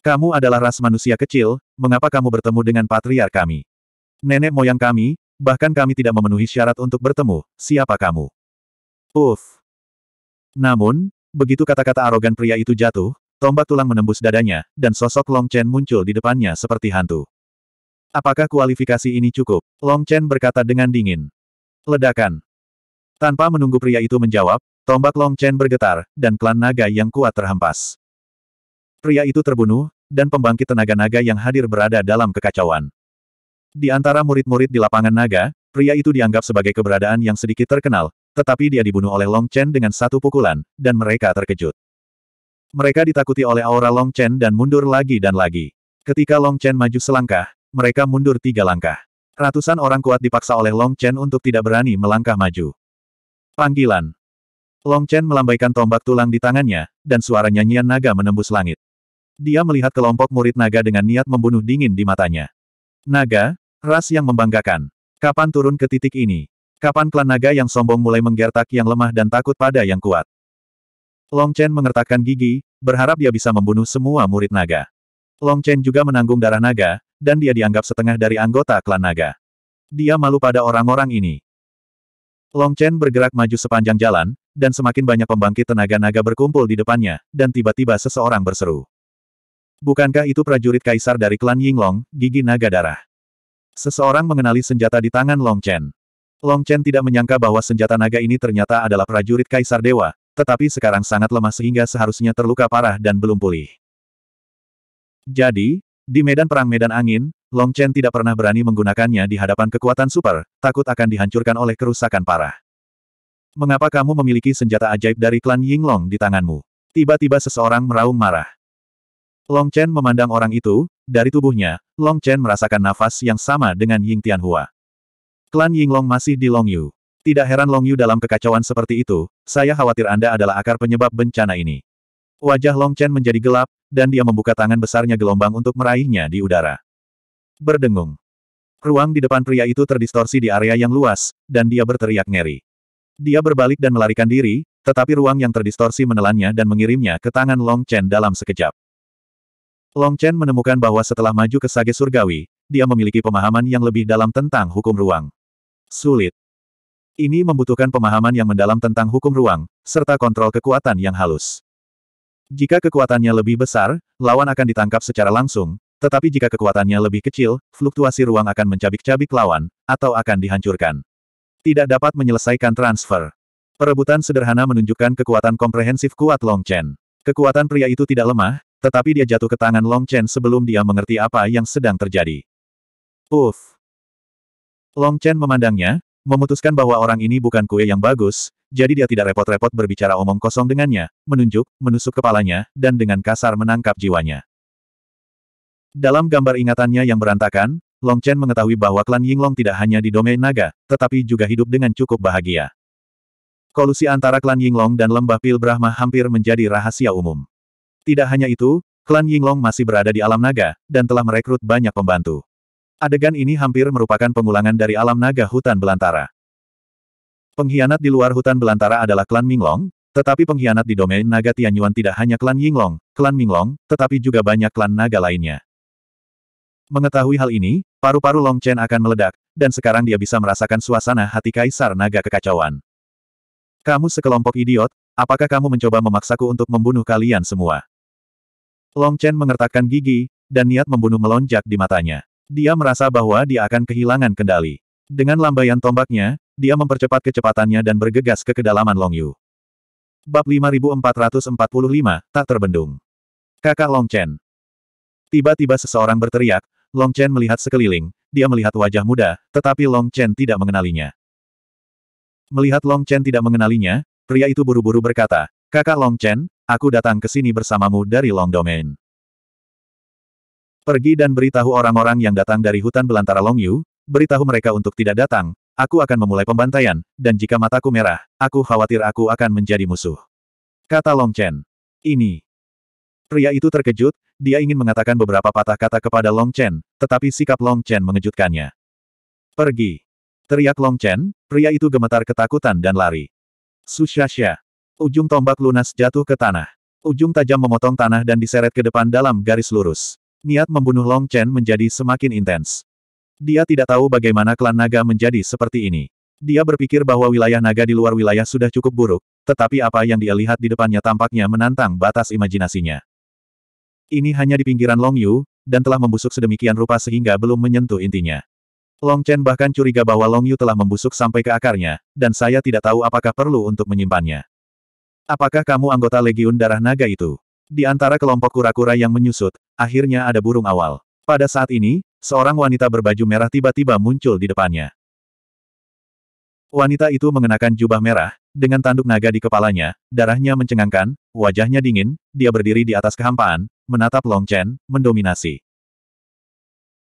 Kamu adalah ras manusia kecil, mengapa kamu bertemu dengan patriark kami? Nenek moyang kami, bahkan kami tidak memenuhi syarat untuk bertemu, siapa kamu? Uf. Namun, begitu kata-kata arogan pria itu jatuh, tombak tulang menembus dadanya, dan sosok Long Chen muncul di depannya seperti hantu. Apakah kualifikasi ini cukup? Long Chen berkata dengan dingin. Ledakan. Tanpa menunggu pria itu menjawab, tombak Long Chen bergetar, dan klan naga yang kuat terhempas. Pria itu terbunuh, dan pembangkit tenaga naga yang hadir berada dalam kekacauan. Di antara murid-murid di lapangan naga, pria itu dianggap sebagai keberadaan yang sedikit terkenal, tetapi dia dibunuh oleh Long Chen dengan satu pukulan, dan mereka terkejut. Mereka ditakuti oleh aura Long Chen dan mundur lagi dan lagi. Ketika Long Chen maju selangkah, mereka mundur tiga langkah. Ratusan orang kuat dipaksa oleh Long Chen untuk tidak berani melangkah maju. Panggilan. Long Chen melambaikan tombak tulang di tangannya, dan suara nyanyian naga menembus langit. Dia melihat kelompok murid naga dengan niat membunuh dingin di matanya. Naga, Ras yang membanggakan. Kapan turun ke titik ini? Kapan klan naga yang sombong mulai menggertak yang lemah dan takut pada yang kuat? Long Chen mengertakkan gigi, berharap dia bisa membunuh semua murid naga. Long Chen juga menanggung darah naga, dan dia dianggap setengah dari anggota klan naga. Dia malu pada orang-orang ini. Long Chen bergerak maju sepanjang jalan, dan semakin banyak pembangkit tenaga naga berkumpul di depannya, dan tiba-tiba seseorang berseru. Bukankah itu prajurit kaisar dari klan Yinglong, gigi naga darah? Seseorang mengenali senjata di tangan Long Chen. Long Chen tidak menyangka bahwa senjata naga ini ternyata adalah prajurit Kaisar Dewa, tetapi sekarang sangat lemah sehingga seharusnya terluka parah dan belum pulih. Jadi, di medan perang medan angin, Long Chen tidak pernah berani menggunakannya di hadapan kekuatan super, takut akan dihancurkan oleh kerusakan parah. Mengapa kamu memiliki senjata ajaib dari klan Ying Long di tanganmu? Tiba-tiba seseorang meraung marah. Long Chen memandang orang itu, dari tubuhnya, Long Chen merasakan nafas yang sama dengan Ying Tianhua. Klan Ying Long masih di Long Yu. Tidak heran Long Yu dalam kekacauan seperti itu, saya khawatir Anda adalah akar penyebab bencana ini. Wajah Long Chen menjadi gelap, dan dia membuka tangan besarnya gelombang untuk meraihnya di udara. Berdengung. Ruang di depan pria itu terdistorsi di area yang luas, dan dia berteriak ngeri. Dia berbalik dan melarikan diri, tetapi ruang yang terdistorsi menelannya dan mengirimnya ke tangan Long Chen dalam sekejap. Long Chen menemukan bahwa setelah maju ke Sage Surgawi, dia memiliki pemahaman yang lebih dalam tentang hukum ruang. Sulit. Ini membutuhkan pemahaman yang mendalam tentang hukum ruang, serta kontrol kekuatan yang halus. Jika kekuatannya lebih besar, lawan akan ditangkap secara langsung, tetapi jika kekuatannya lebih kecil, fluktuasi ruang akan mencabik-cabik lawan, atau akan dihancurkan. Tidak dapat menyelesaikan transfer. Perebutan sederhana menunjukkan kekuatan komprehensif kuat Long Chen. Kekuatan pria itu tidak lemah, tetapi dia jatuh ke tangan Long Chen sebelum dia mengerti apa yang sedang terjadi. Uff. Long Chen memandangnya, memutuskan bahwa orang ini bukan kue yang bagus, jadi dia tidak repot-repot berbicara omong kosong dengannya, menunjuk, menusuk kepalanya, dan dengan kasar menangkap jiwanya. Dalam gambar ingatannya yang berantakan, Long Chen mengetahui bahwa klan Yinglong tidak hanya di domain naga, tetapi juga hidup dengan cukup bahagia. Kolusi antara klan Yinglong dan lembah Pil Brahma hampir menjadi rahasia umum. Tidak hanya itu, klan Yinglong masih berada di alam naga, dan telah merekrut banyak pembantu. Adegan ini hampir merupakan pengulangan dari alam naga hutan belantara. Pengkhianat di luar hutan belantara adalah klan Minglong, tetapi pengkhianat di domain naga Tianyuan tidak hanya klan Yinglong, klan Minglong, tetapi juga banyak klan naga lainnya. Mengetahui hal ini, paru-paru Long Chen akan meledak, dan sekarang dia bisa merasakan suasana hati kaisar naga kekacauan. Kamu sekelompok idiot, apakah kamu mencoba memaksaku untuk membunuh kalian semua? Long Chen mengertakkan gigi, dan niat membunuh melonjak di matanya. Dia merasa bahwa dia akan kehilangan kendali. Dengan lambaian tombaknya, dia mempercepat kecepatannya dan bergegas ke kedalaman Long Yu. Bab 5445, tak terbendung. Kakak Long Chen. Tiba-tiba seseorang berteriak, Long Chen melihat sekeliling, dia melihat wajah muda, tetapi Long Chen tidak mengenalinya. Melihat Long Chen tidak mengenalinya, pria itu buru-buru berkata, Kakak Long Chen, aku datang ke sini bersamamu dari Long Domain. Pergi dan beritahu orang-orang yang datang dari hutan belantara Long Yu, beritahu mereka untuk tidak datang, aku akan memulai pembantaian, dan jika mataku merah, aku khawatir aku akan menjadi musuh. Kata Long Chen. Ini. Pria itu terkejut, dia ingin mengatakan beberapa patah kata kepada Long Chen, tetapi sikap Long Chen mengejutkannya. Pergi. Teriak Long Chen, pria itu gemetar ketakutan dan lari. Sushasha. Ujung tombak lunas jatuh ke tanah. Ujung tajam memotong tanah dan diseret ke depan dalam garis lurus. Niat membunuh Long Chen menjadi semakin intens. Dia tidak tahu bagaimana klan naga menjadi seperti ini. Dia berpikir bahwa wilayah naga di luar wilayah sudah cukup buruk, tetapi apa yang dia lihat di depannya tampaknya menantang batas imajinasinya. Ini hanya di pinggiran Long Yu, dan telah membusuk sedemikian rupa sehingga belum menyentuh intinya. Long Chen bahkan curiga bahwa Long Yu telah membusuk sampai ke akarnya, dan saya tidak tahu apakah perlu untuk menyimpannya. Apakah kamu anggota Legiun Darah Naga itu? Di antara kelompok kura-kura yang menyusut, akhirnya ada burung awal. Pada saat ini, seorang wanita berbaju merah tiba-tiba muncul di depannya. Wanita itu mengenakan jubah merah, dengan tanduk naga di kepalanya, darahnya mencengangkan, wajahnya dingin, dia berdiri di atas kehampaan, menatap Long Chen, mendominasi.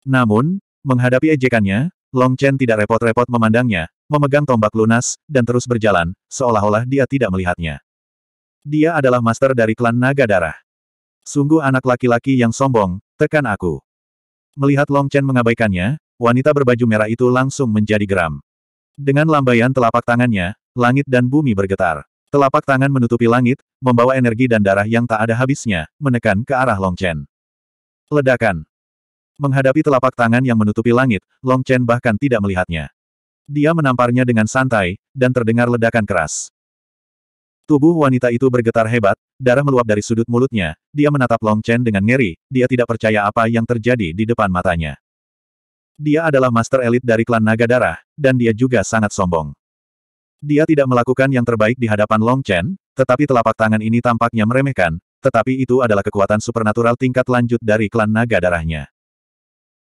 Namun, menghadapi ejekannya, Long Chen tidak repot-repot memandangnya, memegang tombak lunas, dan terus berjalan, seolah-olah dia tidak melihatnya. Dia adalah master dari klan naga darah. Sungguh anak laki-laki yang sombong, tekan aku. Melihat Long Chen mengabaikannya, wanita berbaju merah itu langsung menjadi geram. Dengan lambaian telapak tangannya, langit dan bumi bergetar. Telapak tangan menutupi langit, membawa energi dan darah yang tak ada habisnya, menekan ke arah Long Chen. Ledakan. Menghadapi telapak tangan yang menutupi langit, Long Chen bahkan tidak melihatnya. Dia menamparnya dengan santai, dan terdengar ledakan keras. Tubuh wanita itu bergetar hebat, darah meluap dari sudut mulutnya, dia menatap Long Chen dengan ngeri, dia tidak percaya apa yang terjadi di depan matanya. Dia adalah master elit dari klan naga darah, dan dia juga sangat sombong. Dia tidak melakukan yang terbaik di hadapan Long Chen, tetapi telapak tangan ini tampaknya meremehkan, tetapi itu adalah kekuatan supernatural tingkat lanjut dari klan naga darahnya.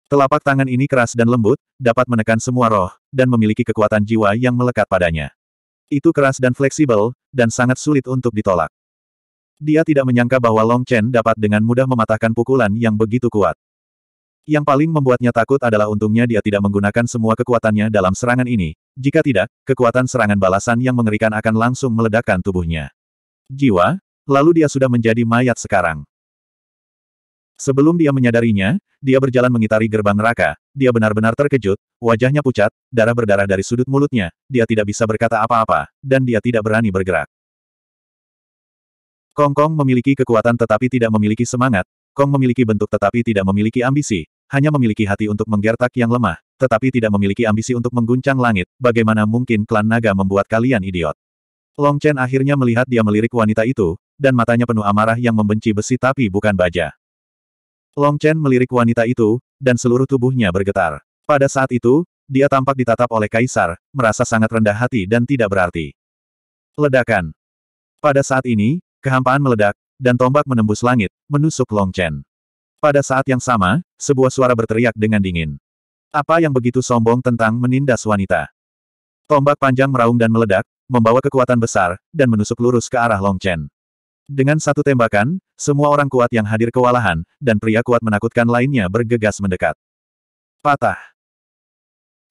Telapak tangan ini keras dan lembut, dapat menekan semua roh, dan memiliki kekuatan jiwa yang melekat padanya. Itu keras dan fleksibel, dan sangat sulit untuk ditolak. Dia tidak menyangka bahwa Long Chen dapat dengan mudah mematahkan pukulan yang begitu kuat. Yang paling membuatnya takut adalah untungnya dia tidak menggunakan semua kekuatannya dalam serangan ini. Jika tidak, kekuatan serangan balasan yang mengerikan akan langsung meledakkan tubuhnya. Jiwa, lalu dia sudah menjadi mayat sekarang. Sebelum dia menyadarinya, dia berjalan mengitari gerbang neraka, dia benar-benar terkejut, wajahnya pucat, darah berdarah dari sudut mulutnya, dia tidak bisa berkata apa-apa, dan dia tidak berani bergerak. Kong Kong memiliki kekuatan tetapi tidak memiliki semangat, Kong memiliki bentuk tetapi tidak memiliki ambisi, hanya memiliki hati untuk menggertak yang lemah, tetapi tidak memiliki ambisi untuk mengguncang langit, bagaimana mungkin klan naga membuat kalian idiot. Long Chen akhirnya melihat dia melirik wanita itu, dan matanya penuh amarah yang membenci besi tapi bukan baja. Long Chen melirik wanita itu, dan seluruh tubuhnya bergetar. Pada saat itu, dia tampak ditatap oleh kaisar, merasa sangat rendah hati dan tidak berarti. Ledakan. Pada saat ini, kehampaan meledak, dan tombak menembus langit, menusuk Long Chen. Pada saat yang sama, sebuah suara berteriak dengan dingin. Apa yang begitu sombong tentang menindas wanita? Tombak panjang meraung dan meledak, membawa kekuatan besar, dan menusuk lurus ke arah Long Chen. Dengan satu tembakan, semua orang kuat yang hadir kewalahan, dan pria kuat menakutkan lainnya bergegas mendekat. Patah.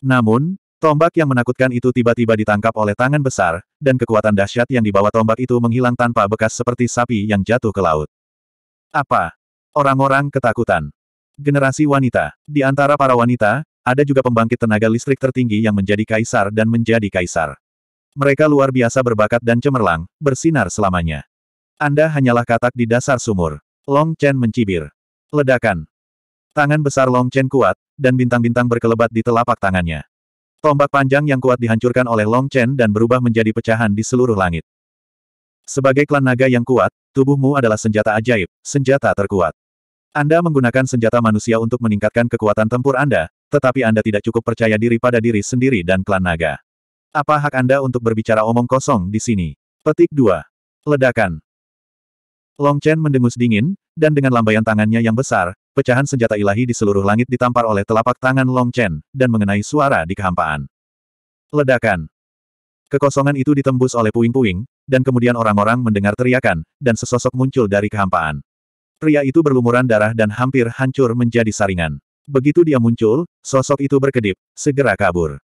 Namun, tombak yang menakutkan itu tiba-tiba ditangkap oleh tangan besar, dan kekuatan dahsyat yang dibawa tombak itu menghilang tanpa bekas seperti sapi yang jatuh ke laut. Apa? Orang-orang ketakutan. Generasi wanita. Di antara para wanita, ada juga pembangkit tenaga listrik tertinggi yang menjadi kaisar dan menjadi kaisar. Mereka luar biasa berbakat dan cemerlang, bersinar selamanya. Anda hanyalah katak di dasar sumur. Long Chen mencibir. Ledakan. Tangan besar Long Chen kuat, dan bintang-bintang berkelebat di telapak tangannya. Tombak panjang yang kuat dihancurkan oleh Long Chen dan berubah menjadi pecahan di seluruh langit. Sebagai klan naga yang kuat, tubuhmu adalah senjata ajaib, senjata terkuat. Anda menggunakan senjata manusia untuk meningkatkan kekuatan tempur Anda, tetapi Anda tidak cukup percaya diri pada diri sendiri dan klan naga. Apa hak Anda untuk berbicara omong kosong di sini? Petik 2. Ledakan. Long Chen mendengus dingin, dan dengan lambaian tangannya yang besar, pecahan senjata ilahi di seluruh langit ditampar oleh telapak tangan Long Chen, dan mengenai suara di kehampaan. Ledakan. Kekosongan itu ditembus oleh puing-puing, dan kemudian orang-orang mendengar teriakan, dan sesosok muncul dari kehampaan. Pria itu berlumuran darah dan hampir hancur menjadi saringan. Begitu dia muncul, sosok itu berkedip, segera kabur.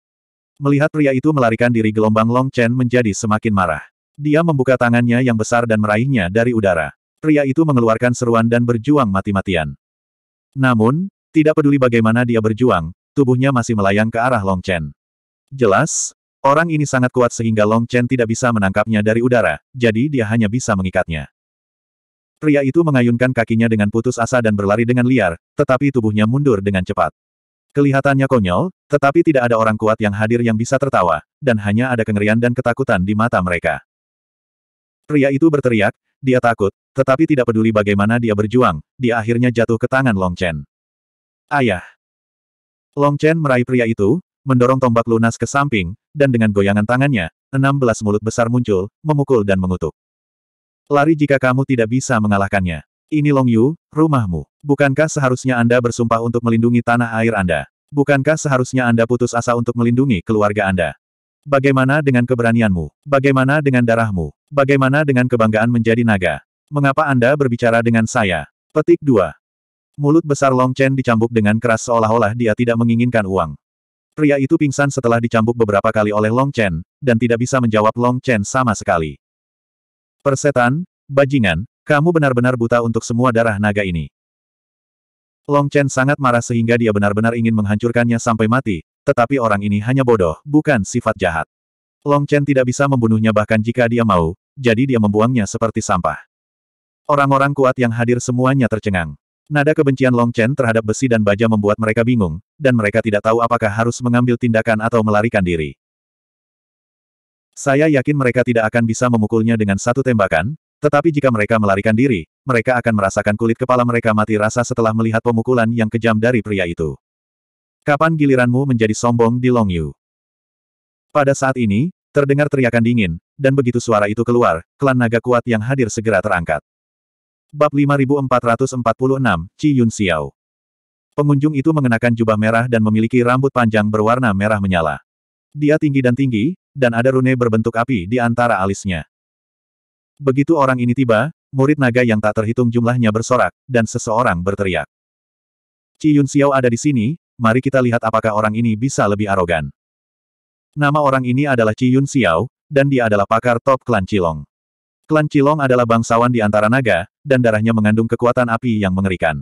Melihat pria itu melarikan diri gelombang Long Chen menjadi semakin marah. Dia membuka tangannya yang besar dan meraihnya dari udara pria itu mengeluarkan seruan dan berjuang mati-matian. Namun, tidak peduli bagaimana dia berjuang, tubuhnya masih melayang ke arah Long Chen. Jelas, orang ini sangat kuat sehingga Long Chen tidak bisa menangkapnya dari udara, jadi dia hanya bisa mengikatnya. Pria itu mengayunkan kakinya dengan putus asa dan berlari dengan liar, tetapi tubuhnya mundur dengan cepat. Kelihatannya konyol, tetapi tidak ada orang kuat yang hadir yang bisa tertawa, dan hanya ada kengerian dan ketakutan di mata mereka. Pria itu berteriak, dia takut, tetapi tidak peduli bagaimana dia berjuang, dia akhirnya jatuh ke tangan Long Chen. Ayah. Long Chen meraih pria itu, mendorong tombak lunas ke samping, dan dengan goyangan tangannya, enam belas mulut besar muncul, memukul dan mengutuk. Lari jika kamu tidak bisa mengalahkannya. Ini Long Yu, rumahmu. Bukankah seharusnya Anda bersumpah untuk melindungi tanah air Anda? Bukankah seharusnya Anda putus asa untuk melindungi keluarga Anda? Bagaimana dengan keberanianmu? Bagaimana dengan darahmu? Bagaimana dengan kebanggaan menjadi naga? Mengapa Anda berbicara dengan saya? Petik 2. Mulut besar Long Chen dicambuk dengan keras seolah-olah dia tidak menginginkan uang. Pria itu pingsan setelah dicambuk beberapa kali oleh Long Chen, dan tidak bisa menjawab Long Chen sama sekali. Persetan, bajingan, kamu benar-benar buta untuk semua darah naga ini. Long Chen sangat marah sehingga dia benar-benar ingin menghancurkannya sampai mati, tetapi orang ini hanya bodoh, bukan sifat jahat. Long Chen tidak bisa membunuhnya bahkan jika dia mau, jadi dia membuangnya seperti sampah. Orang-orang kuat yang hadir semuanya tercengang. Nada kebencian Long Chen terhadap besi dan baja membuat mereka bingung, dan mereka tidak tahu apakah harus mengambil tindakan atau melarikan diri. Saya yakin mereka tidak akan bisa memukulnya dengan satu tembakan, tetapi jika mereka melarikan diri, mereka akan merasakan kulit kepala mereka mati rasa setelah melihat pemukulan yang kejam dari pria itu. Kapan giliranmu menjadi sombong di Long Yu? Pada saat ini, terdengar teriakan dingin, dan begitu suara itu keluar, klan naga kuat yang hadir segera terangkat. Bab 5446, Ci Yun Xiao. Pengunjung itu mengenakan jubah merah dan memiliki rambut panjang berwarna merah menyala. Dia tinggi dan tinggi, dan ada rune berbentuk api di antara alisnya. Begitu orang ini tiba, murid naga yang tak terhitung jumlahnya bersorak, dan seseorang berteriak. Ci Yun Xiao ada di sini, mari kita lihat apakah orang ini bisa lebih arogan. Nama orang ini adalah Ci Yun Xiao, dan dia adalah pakar top klan Cilong. Klan Cilong adalah bangsawan di antara naga, dan darahnya mengandung kekuatan api yang mengerikan.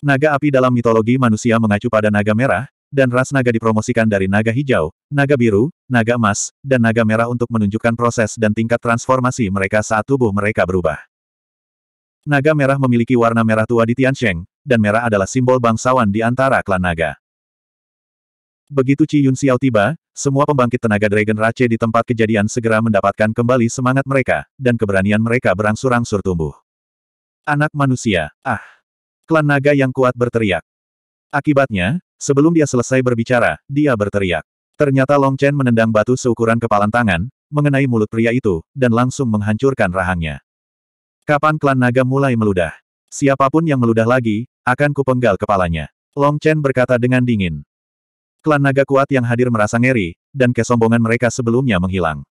Naga api dalam mitologi manusia mengacu pada naga merah, dan ras naga dipromosikan dari naga hijau, naga biru, naga emas, dan naga merah untuk menunjukkan proses dan tingkat transformasi mereka saat tubuh mereka berubah. Naga merah memiliki warna merah tua di Tiansheng, dan merah adalah simbol bangsawan di antara klan naga. Begitu Ci Yun Xiao tiba, semua pembangkit tenaga Dragon Race di tempat kejadian segera mendapatkan kembali semangat mereka, dan keberanian mereka berangsur-angsur tumbuh. Anak manusia, ah! Klan naga yang kuat berteriak. Akibatnya, sebelum dia selesai berbicara, dia berteriak. Ternyata Long Chen menendang batu seukuran kepalan tangan, mengenai mulut pria itu, dan langsung menghancurkan rahangnya. Kapan klan naga mulai meludah? Siapapun yang meludah lagi, akan kupenggal kepalanya. Long Chen berkata dengan dingin. Klan naga kuat yang hadir merasa ngeri, dan kesombongan mereka sebelumnya menghilang.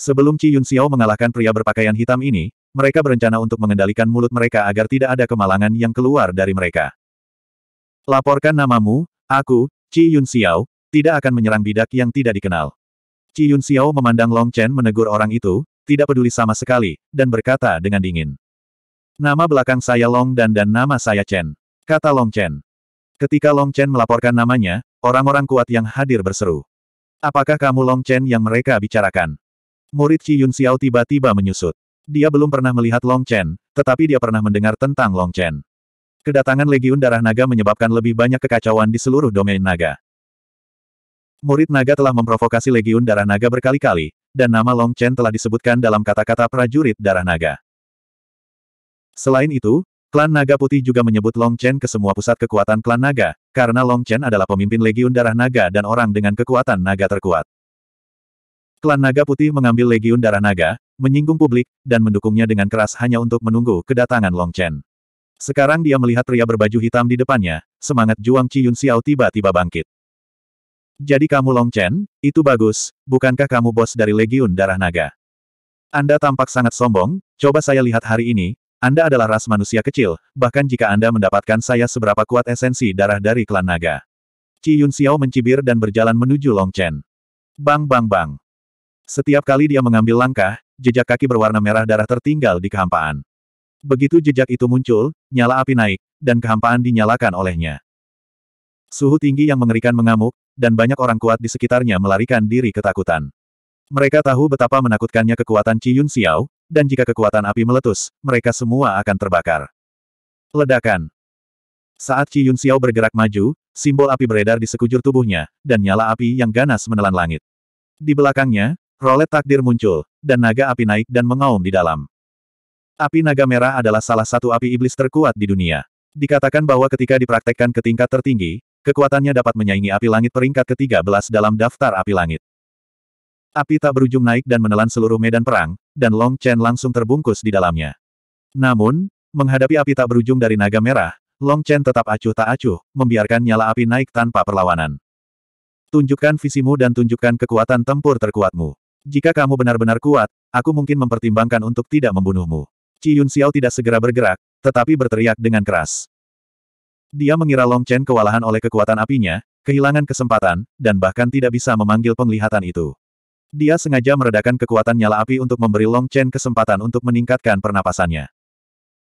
Sebelum Qi Yun Xiao mengalahkan pria berpakaian hitam ini, mereka berencana untuk mengendalikan mulut mereka agar tidak ada kemalangan yang keluar dari mereka. Laporkan namamu, aku, Qi Yun Xiao, tidak akan menyerang bidak yang tidak dikenal. Qi Yun Xiao memandang Long Chen menegur orang itu, tidak peduli sama sekali, dan berkata dengan dingin. Nama belakang saya Long Dan dan nama saya Chen. Kata Long Chen. Ketika Long Chen melaporkan namanya, Orang-orang kuat yang hadir berseru. Apakah kamu Long Chen yang mereka bicarakan? Murid Qi Yun Xiao tiba-tiba menyusut. Dia belum pernah melihat Long Chen, tetapi dia pernah mendengar tentang Long Chen. Kedatangan Legiun Darah Naga menyebabkan lebih banyak kekacauan di seluruh domain naga. Murid naga telah memprovokasi Legiun Darah Naga berkali-kali, dan nama Long Chen telah disebutkan dalam kata-kata prajurit Darah Naga. Selain itu, Klan Naga Putih juga menyebut Long Chen ke semua pusat kekuatan klan naga, karena Long Chen adalah pemimpin legiun darah naga dan orang dengan kekuatan naga terkuat. Klan Naga Putih mengambil legiun darah naga, menyinggung publik, dan mendukungnya dengan keras hanya untuk menunggu kedatangan Long Chen. Sekarang dia melihat pria berbaju hitam di depannya, semangat Juang Yun Xiao tiba-tiba bangkit. Jadi kamu Long Chen, itu bagus, bukankah kamu bos dari Legiun Darah Naga? Anda tampak sangat sombong, coba saya lihat hari ini, anda adalah ras manusia kecil, bahkan jika Anda mendapatkan saya seberapa kuat esensi darah dari klan naga. Ci Yun Xiao mencibir dan berjalan menuju Long Chen. Bang bang bang. Setiap kali dia mengambil langkah, jejak kaki berwarna merah darah tertinggal di kehampaan. Begitu jejak itu muncul, nyala api naik, dan kehampaan dinyalakan olehnya. Suhu tinggi yang mengerikan mengamuk, dan banyak orang kuat di sekitarnya melarikan diri ketakutan. Mereka tahu betapa menakutkannya kekuatan Ci Yun Xiao, dan jika kekuatan api meletus, mereka semua akan terbakar. Ledakan. Saat Qi Yun Xiao bergerak maju, simbol api beredar di sekujur tubuhnya, dan nyala api yang ganas menelan langit. Di belakangnya, rolet takdir muncul, dan naga api naik dan mengaum di dalam. Api naga merah adalah salah satu api iblis terkuat di dunia. Dikatakan bahwa ketika dipraktekkan ke tingkat tertinggi, kekuatannya dapat menyaingi api langit peringkat ke-13 dalam daftar api langit. Api tak berujung naik dan menelan seluruh medan perang, dan Long Chen langsung terbungkus di dalamnya. Namun, menghadapi api tak berujung dari naga merah, Long Chen tetap acuh tak acuh, membiarkan nyala api naik tanpa perlawanan. Tunjukkan visimu dan tunjukkan kekuatan tempur terkuatmu. Jika kamu benar-benar kuat, aku mungkin mempertimbangkan untuk tidak membunuhmu. Ci Yun Xiao tidak segera bergerak, tetapi berteriak dengan keras. Dia mengira Long Chen kewalahan oleh kekuatan apinya, kehilangan kesempatan, dan bahkan tidak bisa memanggil penglihatan itu. Dia sengaja meredakan kekuatan nyala api untuk memberi Long Chen kesempatan untuk meningkatkan pernapasannya.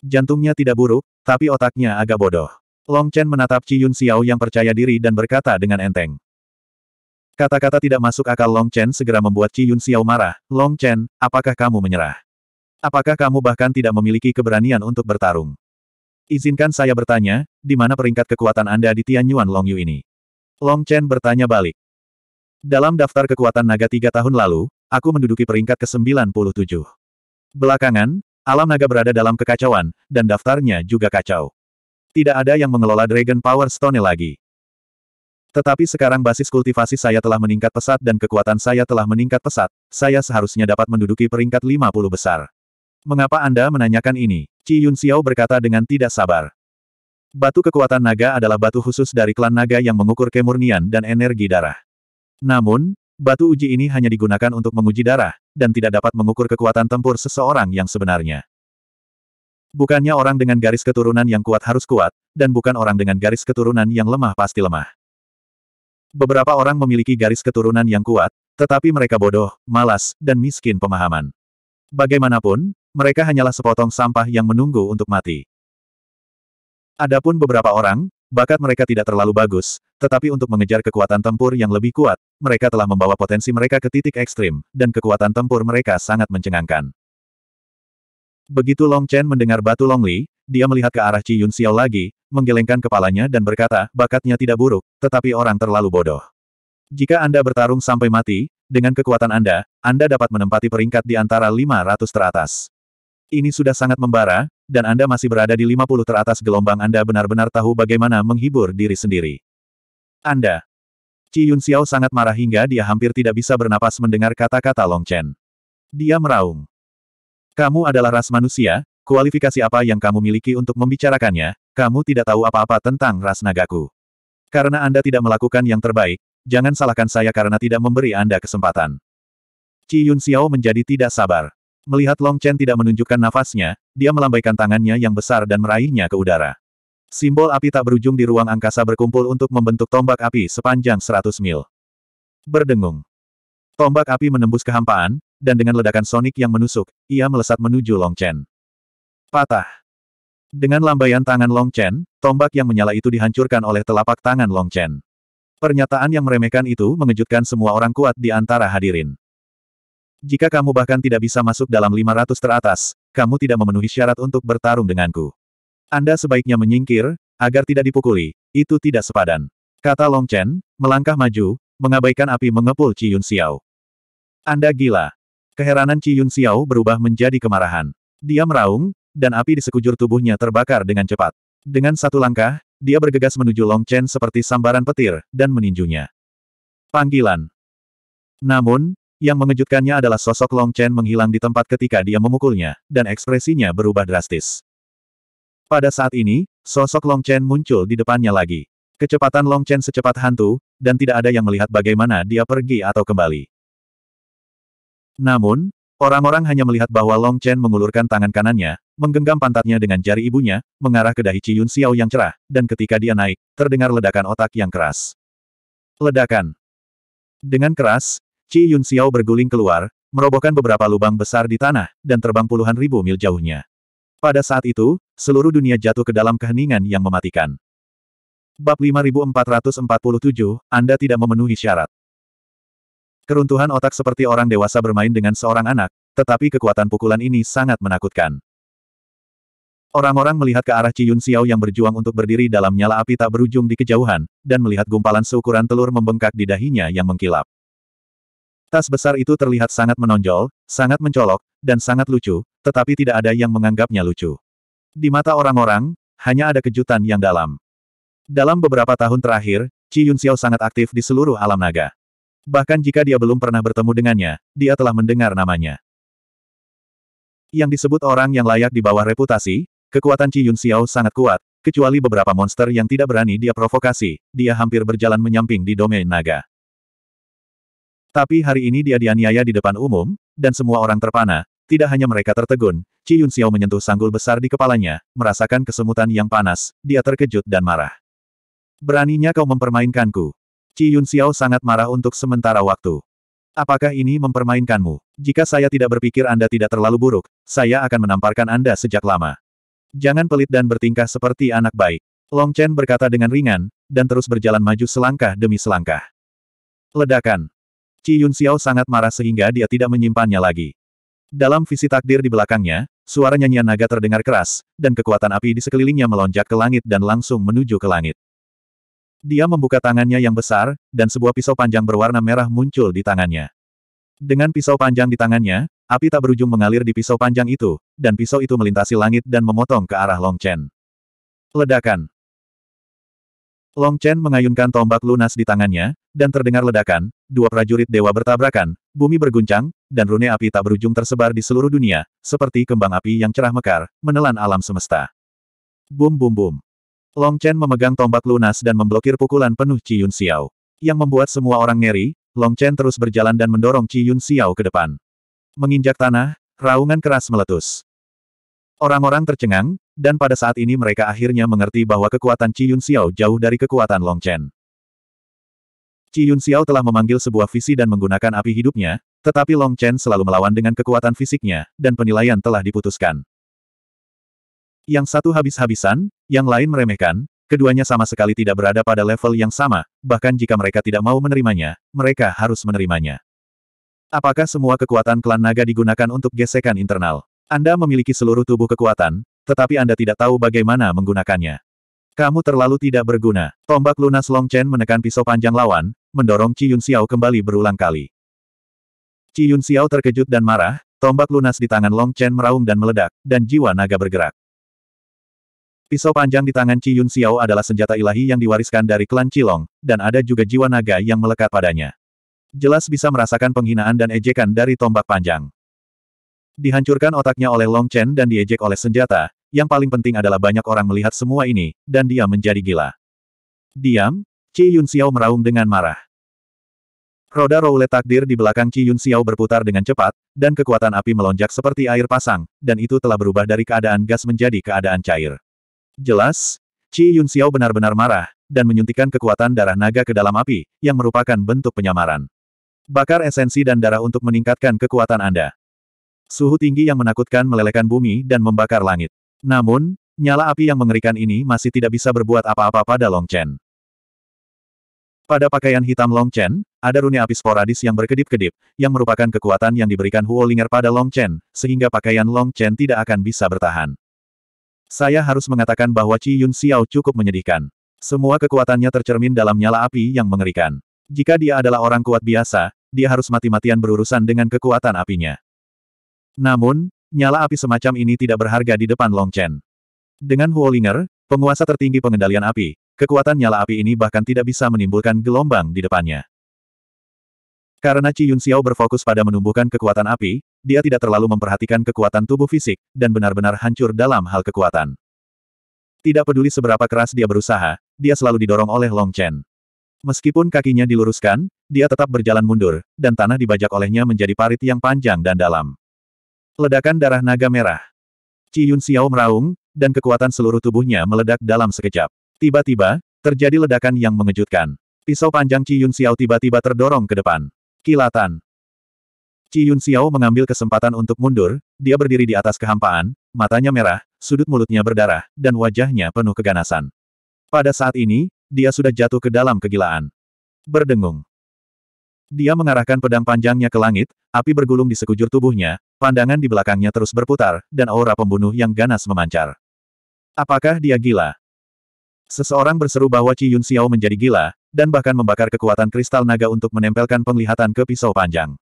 Jantungnya tidak buruk, tapi otaknya agak bodoh. Long Chen menatap Chi Yun Xiao yang percaya diri dan berkata dengan enteng. Kata-kata tidak masuk akal Long Chen segera membuat Chi Yun Xiao marah. Long Chen, apakah kamu menyerah? Apakah kamu bahkan tidak memiliki keberanian untuk bertarung? Izinkan saya bertanya, di mana peringkat kekuatan Anda di Tianyuan Long Yu ini? Long Chen bertanya balik. Dalam daftar kekuatan naga tiga tahun lalu, aku menduduki peringkat ke-97. Belakangan, alam naga berada dalam kekacauan, dan daftarnya juga kacau. Tidak ada yang mengelola Dragon Power Stone lagi. Tetapi sekarang basis kultivasi saya telah meningkat pesat dan kekuatan saya telah meningkat pesat, saya seharusnya dapat menduduki peringkat 50 besar. Mengapa Anda menanyakan ini? Ci Yun Xiao berkata dengan tidak sabar. Batu kekuatan naga adalah batu khusus dari klan naga yang mengukur kemurnian dan energi darah. Namun, batu uji ini hanya digunakan untuk menguji darah, dan tidak dapat mengukur kekuatan tempur seseorang yang sebenarnya. Bukannya orang dengan garis keturunan yang kuat harus kuat, dan bukan orang dengan garis keturunan yang lemah pasti lemah. Beberapa orang memiliki garis keturunan yang kuat, tetapi mereka bodoh, malas, dan miskin pemahaman. Bagaimanapun, mereka hanyalah sepotong sampah yang menunggu untuk mati. Adapun beberapa orang, bakat mereka tidak terlalu bagus, tetapi untuk mengejar kekuatan tempur yang lebih kuat, mereka telah membawa potensi mereka ke titik ekstrim, dan kekuatan tempur mereka sangat mencengangkan. Begitu Long Chen mendengar batu Long Li, dia melihat ke arah Ci Yun Xiao lagi, menggelengkan kepalanya dan berkata, bakatnya tidak buruk, tetapi orang terlalu bodoh. Jika Anda bertarung sampai mati, dengan kekuatan Anda, Anda dapat menempati peringkat di antara 500 teratas. Ini sudah sangat membara, dan Anda masih berada di 50 teratas gelombang Anda benar-benar tahu bagaimana menghibur diri sendiri. Anda. Ci Yun Xiao sangat marah hingga dia hampir tidak bisa bernapas mendengar kata-kata Long Chen. Dia meraung. Kamu adalah ras manusia, kualifikasi apa yang kamu miliki untuk membicarakannya, kamu tidak tahu apa-apa tentang ras nagaku. Karena Anda tidak melakukan yang terbaik, jangan salahkan saya karena tidak memberi Anda kesempatan. Ci Yun Xiao menjadi tidak sabar. Melihat Long Chen tidak menunjukkan nafasnya, dia melambaikan tangannya yang besar dan meraihnya ke udara. Simbol api tak berujung di ruang angkasa berkumpul untuk membentuk tombak api sepanjang 100 mil. Berdengung. Tombak api menembus kehampaan, dan dengan ledakan sonik yang menusuk, ia melesat menuju Long Chen. Patah. Dengan lambaian tangan Long Chen, tombak yang menyala itu dihancurkan oleh telapak tangan Long Chen. Pernyataan yang meremehkan itu mengejutkan semua orang kuat di antara hadirin. Jika kamu bahkan tidak bisa masuk dalam 500 teratas, kamu tidak memenuhi syarat untuk bertarung denganku. Anda sebaiknya menyingkir, agar tidak dipukuli. Itu tidak sepadan. Kata Long Chen, melangkah maju, mengabaikan api mengepul Ci Yun Xiao. Anda gila. Keheranan Ci Yun Xiao berubah menjadi kemarahan. Dia meraung, dan api di sekujur tubuhnya terbakar dengan cepat. Dengan satu langkah, dia bergegas menuju Long Chen seperti sambaran petir, dan meninjunya. Panggilan. Namun, yang mengejutkannya adalah sosok Long Chen menghilang di tempat ketika dia memukulnya, dan ekspresinya berubah drastis. Pada saat ini, sosok Long Chen muncul di depannya lagi. Kecepatan Long Chen secepat hantu, dan tidak ada yang melihat bagaimana dia pergi atau kembali. Namun, orang-orang hanya melihat bahwa Long Chen mengulurkan tangan kanannya, menggenggam pantatnya dengan jari ibunya, mengarah ke dahi Ciyun Xiao yang cerah, dan ketika dia naik, terdengar ledakan otak yang keras. Ledakan. Dengan keras, Ciyun Xiao berguling keluar, merobohkan beberapa lubang besar di tanah, dan terbang puluhan ribu mil jauhnya. Pada saat itu, seluruh dunia jatuh ke dalam keheningan yang mematikan. Bab 5447, Anda tidak memenuhi syarat. Keruntuhan otak seperti orang dewasa bermain dengan seorang anak, tetapi kekuatan pukulan ini sangat menakutkan. Orang-orang melihat ke arah Ciyun Xiao yang berjuang untuk berdiri dalam nyala api tak berujung di kejauhan, dan melihat gumpalan seukuran telur membengkak di dahinya yang mengkilap. Tas besar itu terlihat sangat menonjol, sangat mencolok, dan sangat lucu, tetapi tidak ada yang menganggapnya lucu. Di mata orang-orang, hanya ada kejutan yang dalam. Dalam beberapa tahun terakhir, Qi Yunxiao sangat aktif di seluruh alam naga. Bahkan jika dia belum pernah bertemu dengannya, dia telah mendengar namanya. Yang disebut orang yang layak di bawah reputasi, kekuatan Qi Yunxiao sangat kuat, kecuali beberapa monster yang tidak berani dia provokasi, dia hampir berjalan menyamping di domain naga. Tapi hari ini dia dianiaya di depan umum, dan semua orang terpana, tidak hanya mereka tertegun, Ci Yun Xiao menyentuh sanggul besar di kepalanya, merasakan kesemutan yang panas, dia terkejut dan marah. Beraninya kau mempermainkanku. Ci Yun Xiao sangat marah untuk sementara waktu. Apakah ini mempermainkanmu? Jika saya tidak berpikir Anda tidak terlalu buruk, saya akan menamparkan Anda sejak lama. Jangan pelit dan bertingkah seperti anak baik. Long Chen berkata dengan ringan, dan terus berjalan maju selangkah demi selangkah. Ledakan. Ci Yun Xiao sangat marah sehingga dia tidak menyimpannya lagi. Dalam visi takdir di belakangnya, suara nyanyian naga terdengar keras, dan kekuatan api di sekelilingnya melonjak ke langit dan langsung menuju ke langit. Dia membuka tangannya yang besar, dan sebuah pisau panjang berwarna merah muncul di tangannya. Dengan pisau panjang di tangannya, api tak berujung mengalir di pisau panjang itu, dan pisau itu melintasi langit dan memotong ke arah Long Chen. Ledakan Long Chen mengayunkan tombak lunas di tangannya, dan terdengar ledakan, dua prajurit dewa bertabrakan, Bumi berguncang, dan rune api tak berujung tersebar di seluruh dunia, seperti kembang api yang cerah mekar, menelan alam semesta. Bum bum bum. Long Chen memegang tombak lunas dan memblokir pukulan penuh Ci Yun Xiao. Yang membuat semua orang ngeri, Long Chen terus berjalan dan mendorong Ci Yun Xiao ke depan. Menginjak tanah, raungan keras meletus. Orang-orang tercengang, dan pada saat ini mereka akhirnya mengerti bahwa kekuatan Ci Yun Xiao jauh dari kekuatan Long Chen. Ci Yun Xiao telah memanggil sebuah visi dan menggunakan api hidupnya, tetapi Long Chen selalu melawan dengan kekuatan fisiknya, dan penilaian telah diputuskan. Yang satu habis-habisan, yang lain meremehkan, keduanya sama sekali tidak berada pada level yang sama, bahkan jika mereka tidak mau menerimanya, mereka harus menerimanya. Apakah semua kekuatan klan naga digunakan untuk gesekan internal? Anda memiliki seluruh tubuh kekuatan, tetapi Anda tidak tahu bagaimana menggunakannya. Kamu terlalu tidak berguna. Tombak lunas Long Chen menekan pisau panjang lawan, mendorong Qi Xiao kembali berulang kali. Qi Xiao terkejut dan marah, tombak lunas di tangan Long Chen meraung dan meledak, dan jiwa naga bergerak. Pisau panjang di tangan Qi Xiao adalah senjata ilahi yang diwariskan dari klan Cilong, dan ada juga jiwa naga yang melekat padanya. Jelas bisa merasakan penghinaan dan ejekan dari tombak panjang. Dihancurkan otaknya oleh Long Chen dan diejek oleh senjata, yang paling penting adalah banyak orang melihat semua ini, dan dia menjadi gila. Diam, Ci Yun Xiao meraung dengan marah. Roda roulette takdir di belakang Ci Yun Xiao berputar dengan cepat, dan kekuatan api melonjak seperti air pasang, dan itu telah berubah dari keadaan gas menjadi keadaan cair. Jelas, Ci Yun Xiao benar-benar marah, dan menyuntikkan kekuatan darah naga ke dalam api, yang merupakan bentuk penyamaran. Bakar esensi dan darah untuk meningkatkan kekuatan Anda. Suhu tinggi yang menakutkan melelehkan bumi dan membakar langit. Namun, nyala api yang mengerikan ini masih tidak bisa berbuat apa-apa pada Long Chen. Pada pakaian hitam Long Chen, ada rune api sporadis yang berkedip-kedip, yang merupakan kekuatan yang diberikan Huo Linger pada Long Chen, sehingga pakaian Long Chen tidak akan bisa bertahan. Saya harus mengatakan bahwa Qi Yun Xiao cukup menyedihkan. Semua kekuatannya tercermin dalam nyala api yang mengerikan. Jika dia adalah orang kuat biasa, dia harus mati-matian berurusan dengan kekuatan apinya. Namun, nyala api semacam ini tidak berharga di depan Long Chen. Dengan Huo Linger, penguasa tertinggi pengendalian api, kekuatan nyala api ini bahkan tidak bisa menimbulkan gelombang di depannya. Karena Ci Yun Xiao berfokus pada menumbuhkan kekuatan api, dia tidak terlalu memperhatikan kekuatan tubuh fisik, dan benar-benar hancur dalam hal kekuatan. Tidak peduli seberapa keras dia berusaha, dia selalu didorong oleh Long Chen. Meskipun kakinya diluruskan, dia tetap berjalan mundur, dan tanah dibajak olehnya menjadi parit yang panjang dan dalam. Ledakan darah naga merah. Ci Yun Xiao meraung, dan kekuatan seluruh tubuhnya meledak dalam sekejap. Tiba-tiba, terjadi ledakan yang mengejutkan. Pisau panjang Ci Yun Xiao tiba-tiba terdorong ke depan. Kilatan. Ci Yun Xiao mengambil kesempatan untuk mundur, dia berdiri di atas kehampaan, matanya merah, sudut mulutnya berdarah, dan wajahnya penuh keganasan. Pada saat ini, dia sudah jatuh ke dalam kegilaan. Berdengung. Dia mengarahkan pedang panjangnya ke langit, api bergulung di sekujur tubuhnya, pandangan di belakangnya terus berputar, dan aura pembunuh yang ganas memancar. Apakah dia gila? Seseorang berseru bahwa Qi Yun Xiao menjadi gila, dan bahkan membakar kekuatan kristal naga untuk menempelkan penglihatan ke pisau panjang.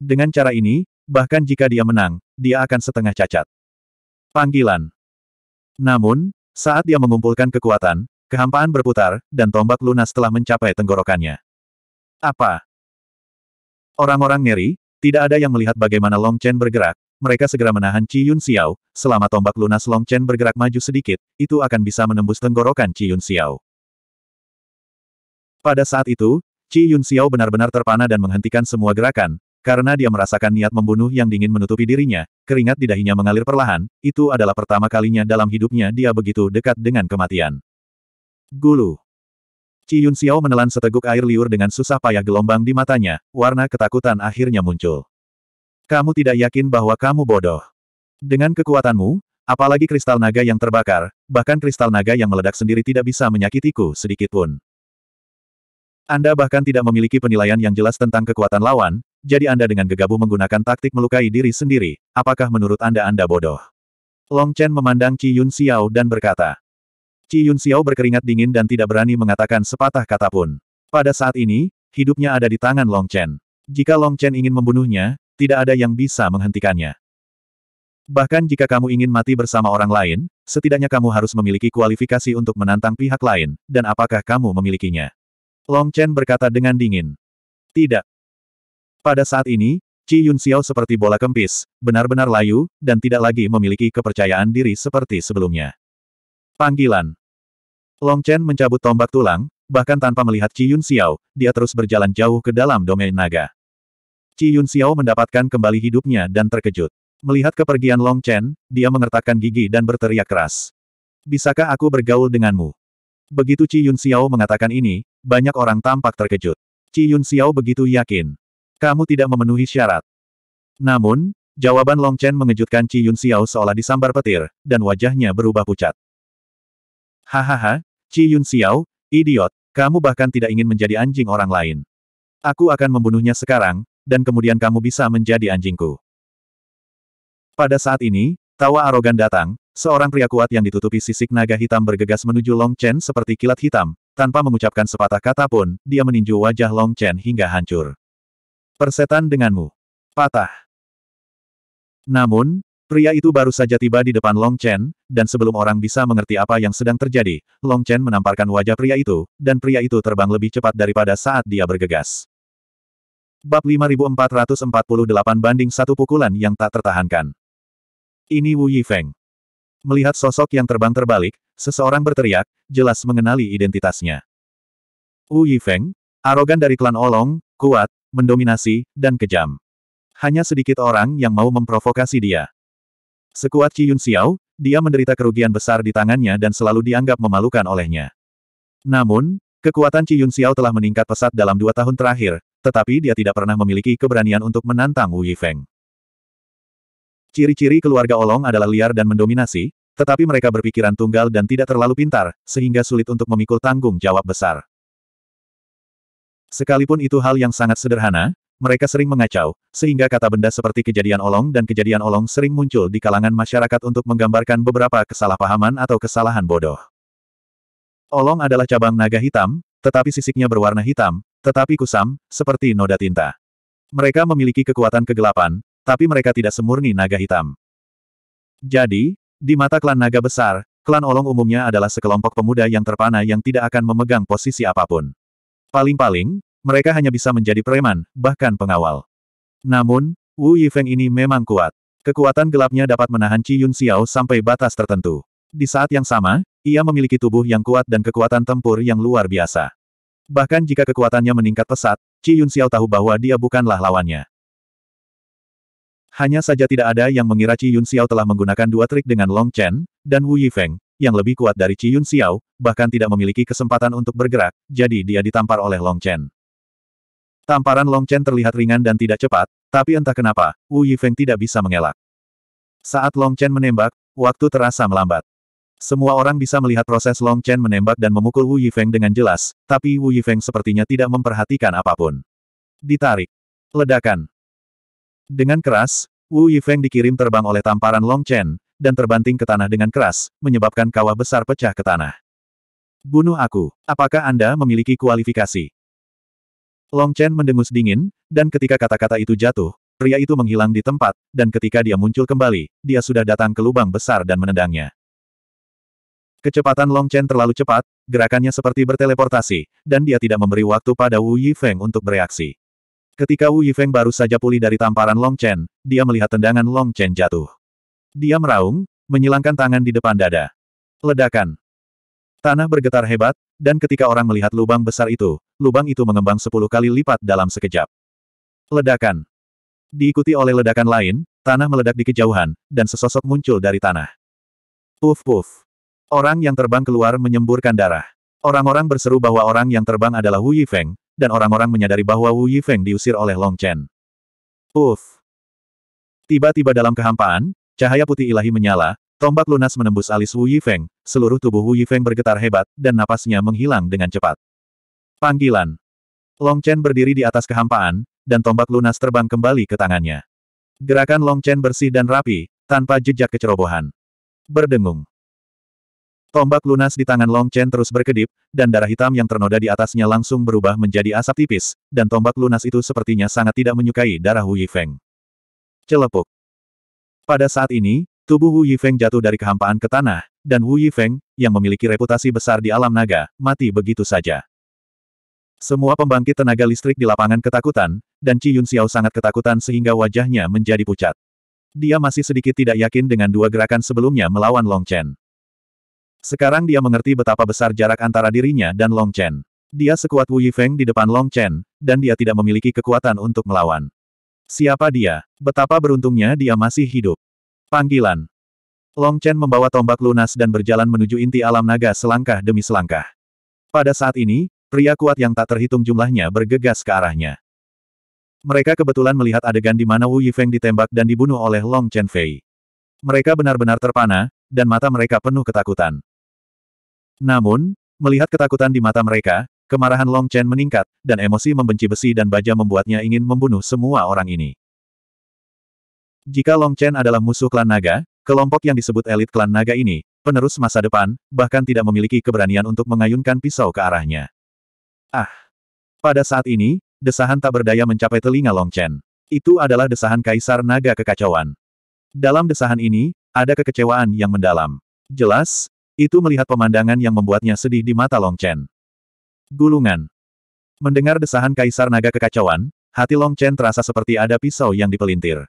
Dengan cara ini, bahkan jika dia menang, dia akan setengah cacat. Panggilan. Namun, saat dia mengumpulkan kekuatan, kehampaan berputar, dan tombak lunas telah mencapai tenggorokannya. Apa? Orang-orang ngeri, tidak ada yang melihat bagaimana Long Chen bergerak, mereka segera menahan Qi Yun Xiao, selama tombak lunas Long Chen bergerak maju sedikit, itu akan bisa menembus tenggorokan Qi Yun Xiao. Pada saat itu, Qi Yun Xiao benar-benar terpana dan menghentikan semua gerakan, karena dia merasakan niat membunuh yang dingin menutupi dirinya, keringat di dahinya mengalir perlahan, itu adalah pertama kalinya dalam hidupnya dia begitu dekat dengan kematian. Gulu. Qi Yun Xiao menelan seteguk air liur dengan susah payah gelombang di matanya, warna ketakutan akhirnya muncul. Kamu tidak yakin bahwa kamu bodoh. Dengan kekuatanmu, apalagi kristal naga yang terbakar, bahkan kristal naga yang meledak sendiri tidak bisa menyakitiku sedikitpun. Anda bahkan tidak memiliki penilaian yang jelas tentang kekuatan lawan, jadi Anda dengan gegabah menggunakan taktik melukai diri sendiri, apakah menurut Anda Anda bodoh? Long Chen memandang Qi Yun Xiao dan berkata. Qi Yun Xiao berkeringat dingin dan tidak berani mengatakan sepatah kata pun. Pada saat ini, hidupnya ada di tangan Long Chen. Jika Long Chen ingin membunuhnya, tidak ada yang bisa menghentikannya. Bahkan jika kamu ingin mati bersama orang lain, setidaknya kamu harus memiliki kualifikasi untuk menantang pihak lain, dan apakah kamu memilikinya? Long Chen berkata dengan dingin. Tidak. Pada saat ini, Qi Yun Xiao seperti bola kempis, benar-benar layu, dan tidak lagi memiliki kepercayaan diri seperti sebelumnya. Panggilan. Long Chen mencabut tombak tulang, bahkan tanpa melihat Qi Yun Xiao, dia terus berjalan jauh ke dalam domain naga. Ci Yun Xiao mendapatkan kembali hidupnya dan terkejut. Melihat kepergian Long Chen, dia mengertakkan gigi dan berteriak keras. Bisakah aku bergaul denganmu? Begitu Ci Yun Xiao mengatakan ini, banyak orang tampak terkejut. Ci Yun Xiao begitu yakin. Kamu tidak memenuhi syarat. Namun, jawaban Long Chen mengejutkan Ci Yun Xiao seolah disambar petir, dan wajahnya berubah pucat. Hahaha, Ci Yun Xiao, idiot, kamu bahkan tidak ingin menjadi anjing orang lain. Aku akan membunuhnya sekarang, dan kemudian kamu bisa menjadi anjingku. Pada saat ini, tawa arogan datang, seorang pria kuat yang ditutupi sisik naga hitam bergegas menuju Long Chen seperti kilat hitam, tanpa mengucapkan sepatah kata pun, dia meninju wajah Long Chen hingga hancur. Persetan denganmu. Patah. Namun, pria itu baru saja tiba di depan Long Chen, dan sebelum orang bisa mengerti apa yang sedang terjadi, Long Chen menamparkan wajah pria itu, dan pria itu terbang lebih cepat daripada saat dia bergegas. Bab 5448 banding satu pukulan yang tak tertahankan. Ini Wu Yifeng. Melihat sosok yang terbang terbalik, seseorang berteriak, jelas mengenali identitasnya. Wu Yifeng, arogan dari klan Olong, kuat, mendominasi, dan kejam. Hanya sedikit orang yang mau memprovokasi dia. Sekuat Qi Yun Xiao, dia menderita kerugian besar di tangannya dan selalu dianggap memalukan olehnya. Namun, kekuatan Qi Yun Xiao telah meningkat pesat dalam dua tahun terakhir, tetapi dia tidak pernah memiliki keberanian untuk menantang Wu Yifeng. Ciri-ciri keluarga Olong adalah liar dan mendominasi, tetapi mereka berpikiran tunggal dan tidak terlalu pintar, sehingga sulit untuk memikul tanggung jawab besar. Sekalipun itu hal yang sangat sederhana, mereka sering mengacau, sehingga kata benda seperti kejadian olong dan kejadian olong sering muncul di kalangan masyarakat untuk menggambarkan beberapa kesalahpahaman atau kesalahan bodoh. Olong adalah cabang naga hitam, tetapi sisiknya berwarna hitam, tetapi kusam, seperti noda tinta. Mereka memiliki kekuatan kegelapan, tapi mereka tidak semurni naga hitam. Jadi, di mata klan naga besar, klan olong umumnya adalah sekelompok pemuda yang terpana yang tidak akan memegang posisi apapun. Paling-paling, mereka hanya bisa menjadi preman, bahkan pengawal. Namun, Wu Yifeng ini memang kuat. Kekuatan gelapnya dapat menahan Ci Yun Xiao sampai batas tertentu. Di saat yang sama, ia memiliki tubuh yang kuat dan kekuatan tempur yang luar biasa. Bahkan jika kekuatannya meningkat pesat, Qi Yun Xiao tahu bahwa dia bukanlah lawannya. Hanya saja tidak ada yang mengira Qi Yun Xiao telah menggunakan dua trik dengan Long Chen, dan Wu Yifeng, yang lebih kuat dari Qi Yun Xiao, bahkan tidak memiliki kesempatan untuk bergerak, jadi dia ditampar oleh Long Chen. Tamparan Long Chen terlihat ringan dan tidak cepat, tapi entah kenapa, Wu Yifeng tidak bisa mengelak. Saat Long Chen menembak, waktu terasa melambat. Semua orang bisa melihat proses Long Chen menembak dan memukul Wu Yifeng dengan jelas, tapi Wu Yifeng sepertinya tidak memperhatikan apapun. Ditarik. Ledakan. Dengan keras, Wu Yifeng dikirim terbang oleh tamparan Long Chen, dan terbanting ke tanah dengan keras, menyebabkan kawah besar pecah ke tanah. Bunuh aku. Apakah Anda memiliki kualifikasi? Long Chen mendengus dingin, dan ketika kata-kata itu jatuh, pria itu menghilang di tempat, dan ketika dia muncul kembali, dia sudah datang ke lubang besar dan menendangnya. Kecepatan Long Chen terlalu cepat, gerakannya seperti berteleportasi, dan dia tidak memberi waktu pada Wu Yifeng untuk bereaksi. Ketika Wu Yifeng baru saja pulih dari tamparan Long Chen, dia melihat tendangan Long Chen jatuh. Dia meraung, menyilangkan tangan di depan dada. Ledakan. Tanah bergetar hebat, dan ketika orang melihat lubang besar itu, lubang itu mengembang sepuluh kali lipat dalam sekejap. Ledakan. Diikuti oleh ledakan lain, tanah meledak di kejauhan, dan sesosok muncul dari tanah. Puf-puf. Orang yang terbang keluar menyemburkan darah. Orang-orang berseru bahwa orang yang terbang adalah Wu Yifeng, dan orang-orang menyadari bahwa Wu Yifeng diusir oleh Long Chen. Uff! Tiba-tiba dalam kehampaan, cahaya putih ilahi menyala, tombak lunas menembus alis Wu Yifeng, seluruh tubuh Wu Yifeng bergetar hebat, dan napasnya menghilang dengan cepat. Panggilan. Long Chen berdiri di atas kehampaan, dan tombak lunas terbang kembali ke tangannya. Gerakan Long Chen bersih dan rapi, tanpa jejak kecerobohan. Berdengung. Tombak lunas di tangan Long Chen terus berkedip, dan darah hitam yang ternoda di atasnya langsung berubah menjadi asap tipis, dan tombak lunas itu sepertinya sangat tidak menyukai darah Wu Yifeng. Celepuk. Pada saat ini, tubuh Wu Yifeng jatuh dari kehampaan ke tanah, dan Wu Yifeng, yang memiliki reputasi besar di alam naga, mati begitu saja. Semua pembangkit tenaga listrik di lapangan ketakutan, dan Ci Yun Xiao sangat ketakutan sehingga wajahnya menjadi pucat. Dia masih sedikit tidak yakin dengan dua gerakan sebelumnya melawan Long Chen. Sekarang dia mengerti betapa besar jarak antara dirinya dan Long Chen. Dia sekuat Wu Yifeng di depan Long Chen, dan dia tidak memiliki kekuatan untuk melawan. Siapa dia? Betapa beruntungnya dia masih hidup. Panggilan. Long Chen membawa tombak lunas dan berjalan menuju inti alam naga selangkah demi selangkah. Pada saat ini, pria kuat yang tak terhitung jumlahnya bergegas ke arahnya. Mereka kebetulan melihat adegan di mana Wu Yifeng ditembak dan dibunuh oleh Long Chen Fei. Mereka benar-benar terpana, dan mata mereka penuh ketakutan. Namun, melihat ketakutan di mata mereka, kemarahan Long Chen meningkat, dan emosi membenci besi dan baja membuatnya ingin membunuh semua orang ini. Jika Long Chen adalah musuh klan naga, kelompok yang disebut elit klan naga ini, penerus masa depan, bahkan tidak memiliki keberanian untuk mengayunkan pisau ke arahnya. Ah! Pada saat ini, desahan tak berdaya mencapai telinga Long Chen. Itu adalah desahan kaisar naga kekacauan. Dalam desahan ini, ada kekecewaan yang mendalam. Jelas, itu melihat pemandangan yang membuatnya sedih di mata Long Chen. Gulungan. Mendengar desahan Kaisar Naga Kekacauan, hati Long Chen terasa seperti ada pisau yang dipelintir.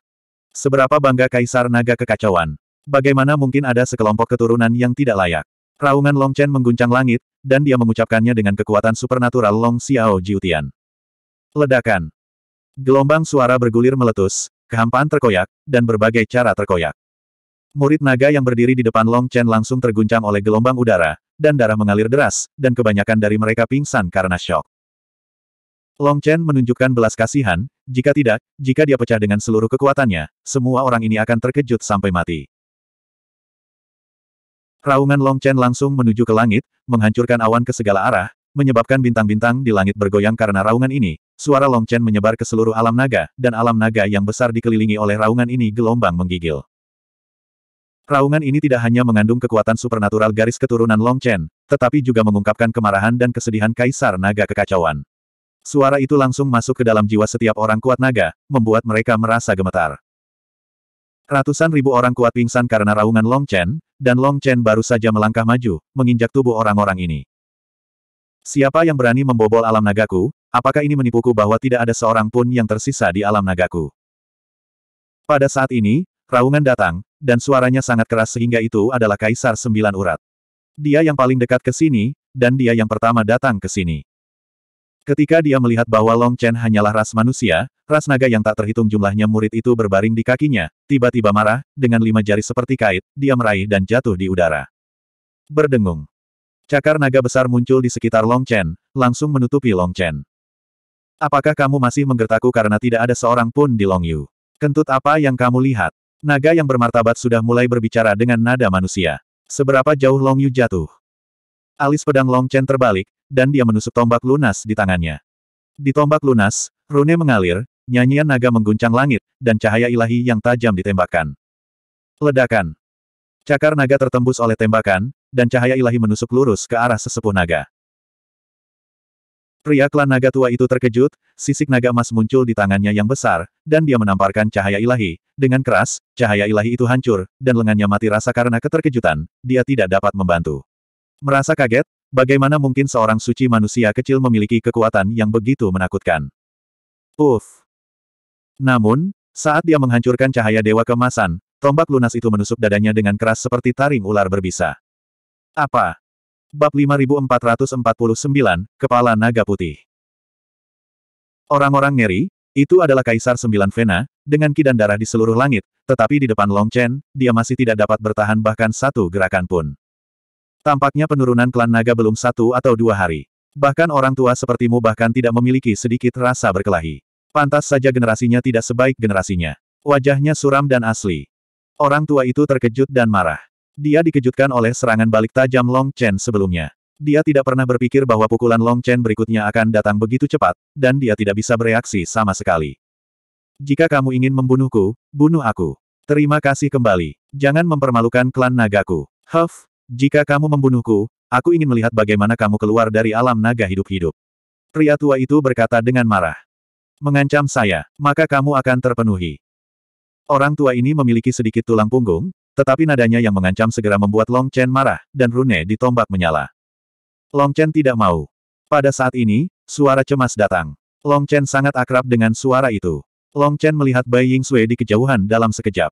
Seberapa bangga Kaisar Naga Kekacauan. Bagaimana mungkin ada sekelompok keturunan yang tidak layak? Raungan Long Chen mengguncang langit, dan dia mengucapkannya dengan kekuatan supernatural Long Xiao Jiutian. Ledakan. Gelombang suara bergulir meletus, kehampaan terkoyak, dan berbagai cara terkoyak. Murid naga yang berdiri di depan Long Chen langsung terguncang oleh gelombang udara, dan darah mengalir deras, dan kebanyakan dari mereka pingsan karena shock. Long Chen menunjukkan belas kasihan, jika tidak, jika dia pecah dengan seluruh kekuatannya, semua orang ini akan terkejut sampai mati. Raungan Long Chen langsung menuju ke langit, menghancurkan awan ke segala arah, menyebabkan bintang-bintang di langit bergoyang karena raungan ini, suara Long Chen menyebar ke seluruh alam naga, dan alam naga yang besar dikelilingi oleh raungan ini gelombang menggigil. Raungan ini tidak hanya mengandung kekuatan supernatural garis keturunan Long Chen, tetapi juga mengungkapkan kemarahan dan kesedihan Kaisar Naga Kekacauan. Suara itu langsung masuk ke dalam jiwa setiap orang kuat naga, membuat mereka merasa gemetar. Ratusan ribu orang kuat pingsan karena raungan Long Chen, dan Long Chen baru saja melangkah maju, menginjak tubuh orang-orang ini. Siapa yang berani membobol alam nagaku, apakah ini menipuku bahwa tidak ada seorang pun yang tersisa di alam nagaku? Pada saat ini, Raungan datang, dan suaranya sangat keras sehingga itu adalah Kaisar Sembilan Urat. Dia yang paling dekat ke sini, dan dia yang pertama datang ke sini. Ketika dia melihat bahwa Long Chen hanyalah ras manusia, ras naga yang tak terhitung jumlahnya murid itu berbaring di kakinya, tiba-tiba marah, dengan lima jari seperti kait, dia meraih dan jatuh di udara. Berdengung. Cakar naga besar muncul di sekitar Long Chen, langsung menutupi Long Chen. Apakah kamu masih menggertaku karena tidak ada seorang pun di Long Yu? Kentut apa yang kamu lihat? Naga yang bermartabat sudah mulai berbicara dengan nada manusia. Seberapa jauh Long Yu jatuh? Alis pedang Long Chen terbalik, dan dia menusuk tombak lunas di tangannya. Di tombak lunas, rune mengalir, nyanyian naga mengguncang langit, dan cahaya ilahi yang tajam ditembakkan. Ledakan. Cakar naga tertembus oleh tembakan, dan cahaya ilahi menusuk lurus ke arah sesepuh naga. Pria klan naga tua itu terkejut, sisik naga emas muncul di tangannya yang besar, dan dia menamparkan cahaya ilahi. Dengan keras, cahaya ilahi itu hancur, dan lengannya mati rasa karena keterkejutan, dia tidak dapat membantu. Merasa kaget, bagaimana mungkin seorang suci manusia kecil memiliki kekuatan yang begitu menakutkan. Uff. Namun, saat dia menghancurkan cahaya dewa kemasan, tombak lunas itu menusuk dadanya dengan keras seperti taring ular berbisa. Apa? Bab 5449, Kepala Naga Putih Orang-orang ngeri, itu adalah Kaisar Sembilan Vena, dengan kidan darah di seluruh langit, tetapi di depan Long Chen, dia masih tidak dapat bertahan bahkan satu gerakan pun. Tampaknya penurunan klan naga belum satu atau dua hari. Bahkan orang tua sepertimu bahkan tidak memiliki sedikit rasa berkelahi. Pantas saja generasinya tidak sebaik generasinya. Wajahnya suram dan asli. Orang tua itu terkejut dan marah. Dia dikejutkan oleh serangan balik tajam Long Chen sebelumnya. Dia tidak pernah berpikir bahwa pukulan Long Chen berikutnya akan datang begitu cepat, dan dia tidak bisa bereaksi sama sekali. Jika kamu ingin membunuhku, bunuh aku. Terima kasih kembali. Jangan mempermalukan klan nagaku. Huff, jika kamu membunuhku, aku ingin melihat bagaimana kamu keluar dari alam naga hidup-hidup. Pria tua itu berkata dengan marah. Mengancam saya, maka kamu akan terpenuhi. Orang tua ini memiliki sedikit tulang punggung, tetapi nadanya yang mengancam segera membuat Long Chen marah, dan Rune ditombak menyala. Long Chen tidak mau. Pada saat ini, suara cemas datang. Long Chen sangat akrab dengan suara itu. Long Chen melihat Bai Ying Sui di kejauhan dalam sekejap.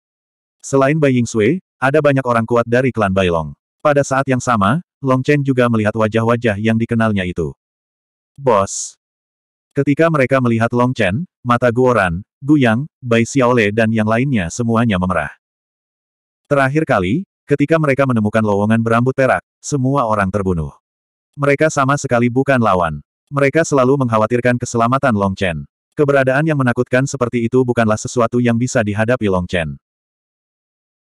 Selain Bai Ying Sui, ada banyak orang kuat dari klan Bai Long. Pada saat yang sama, Long Chen juga melihat wajah-wajah yang dikenalnya itu. Bos. Ketika mereka melihat Long Chen, mata Guoran, Gu Yang, Bai Xiaole dan yang lainnya semuanya memerah. Terakhir kali, ketika mereka menemukan lowongan berambut perak, semua orang terbunuh. Mereka sama sekali bukan lawan. Mereka selalu mengkhawatirkan keselamatan Long Chen. Keberadaan yang menakutkan seperti itu bukanlah sesuatu yang bisa dihadapi Long Chen.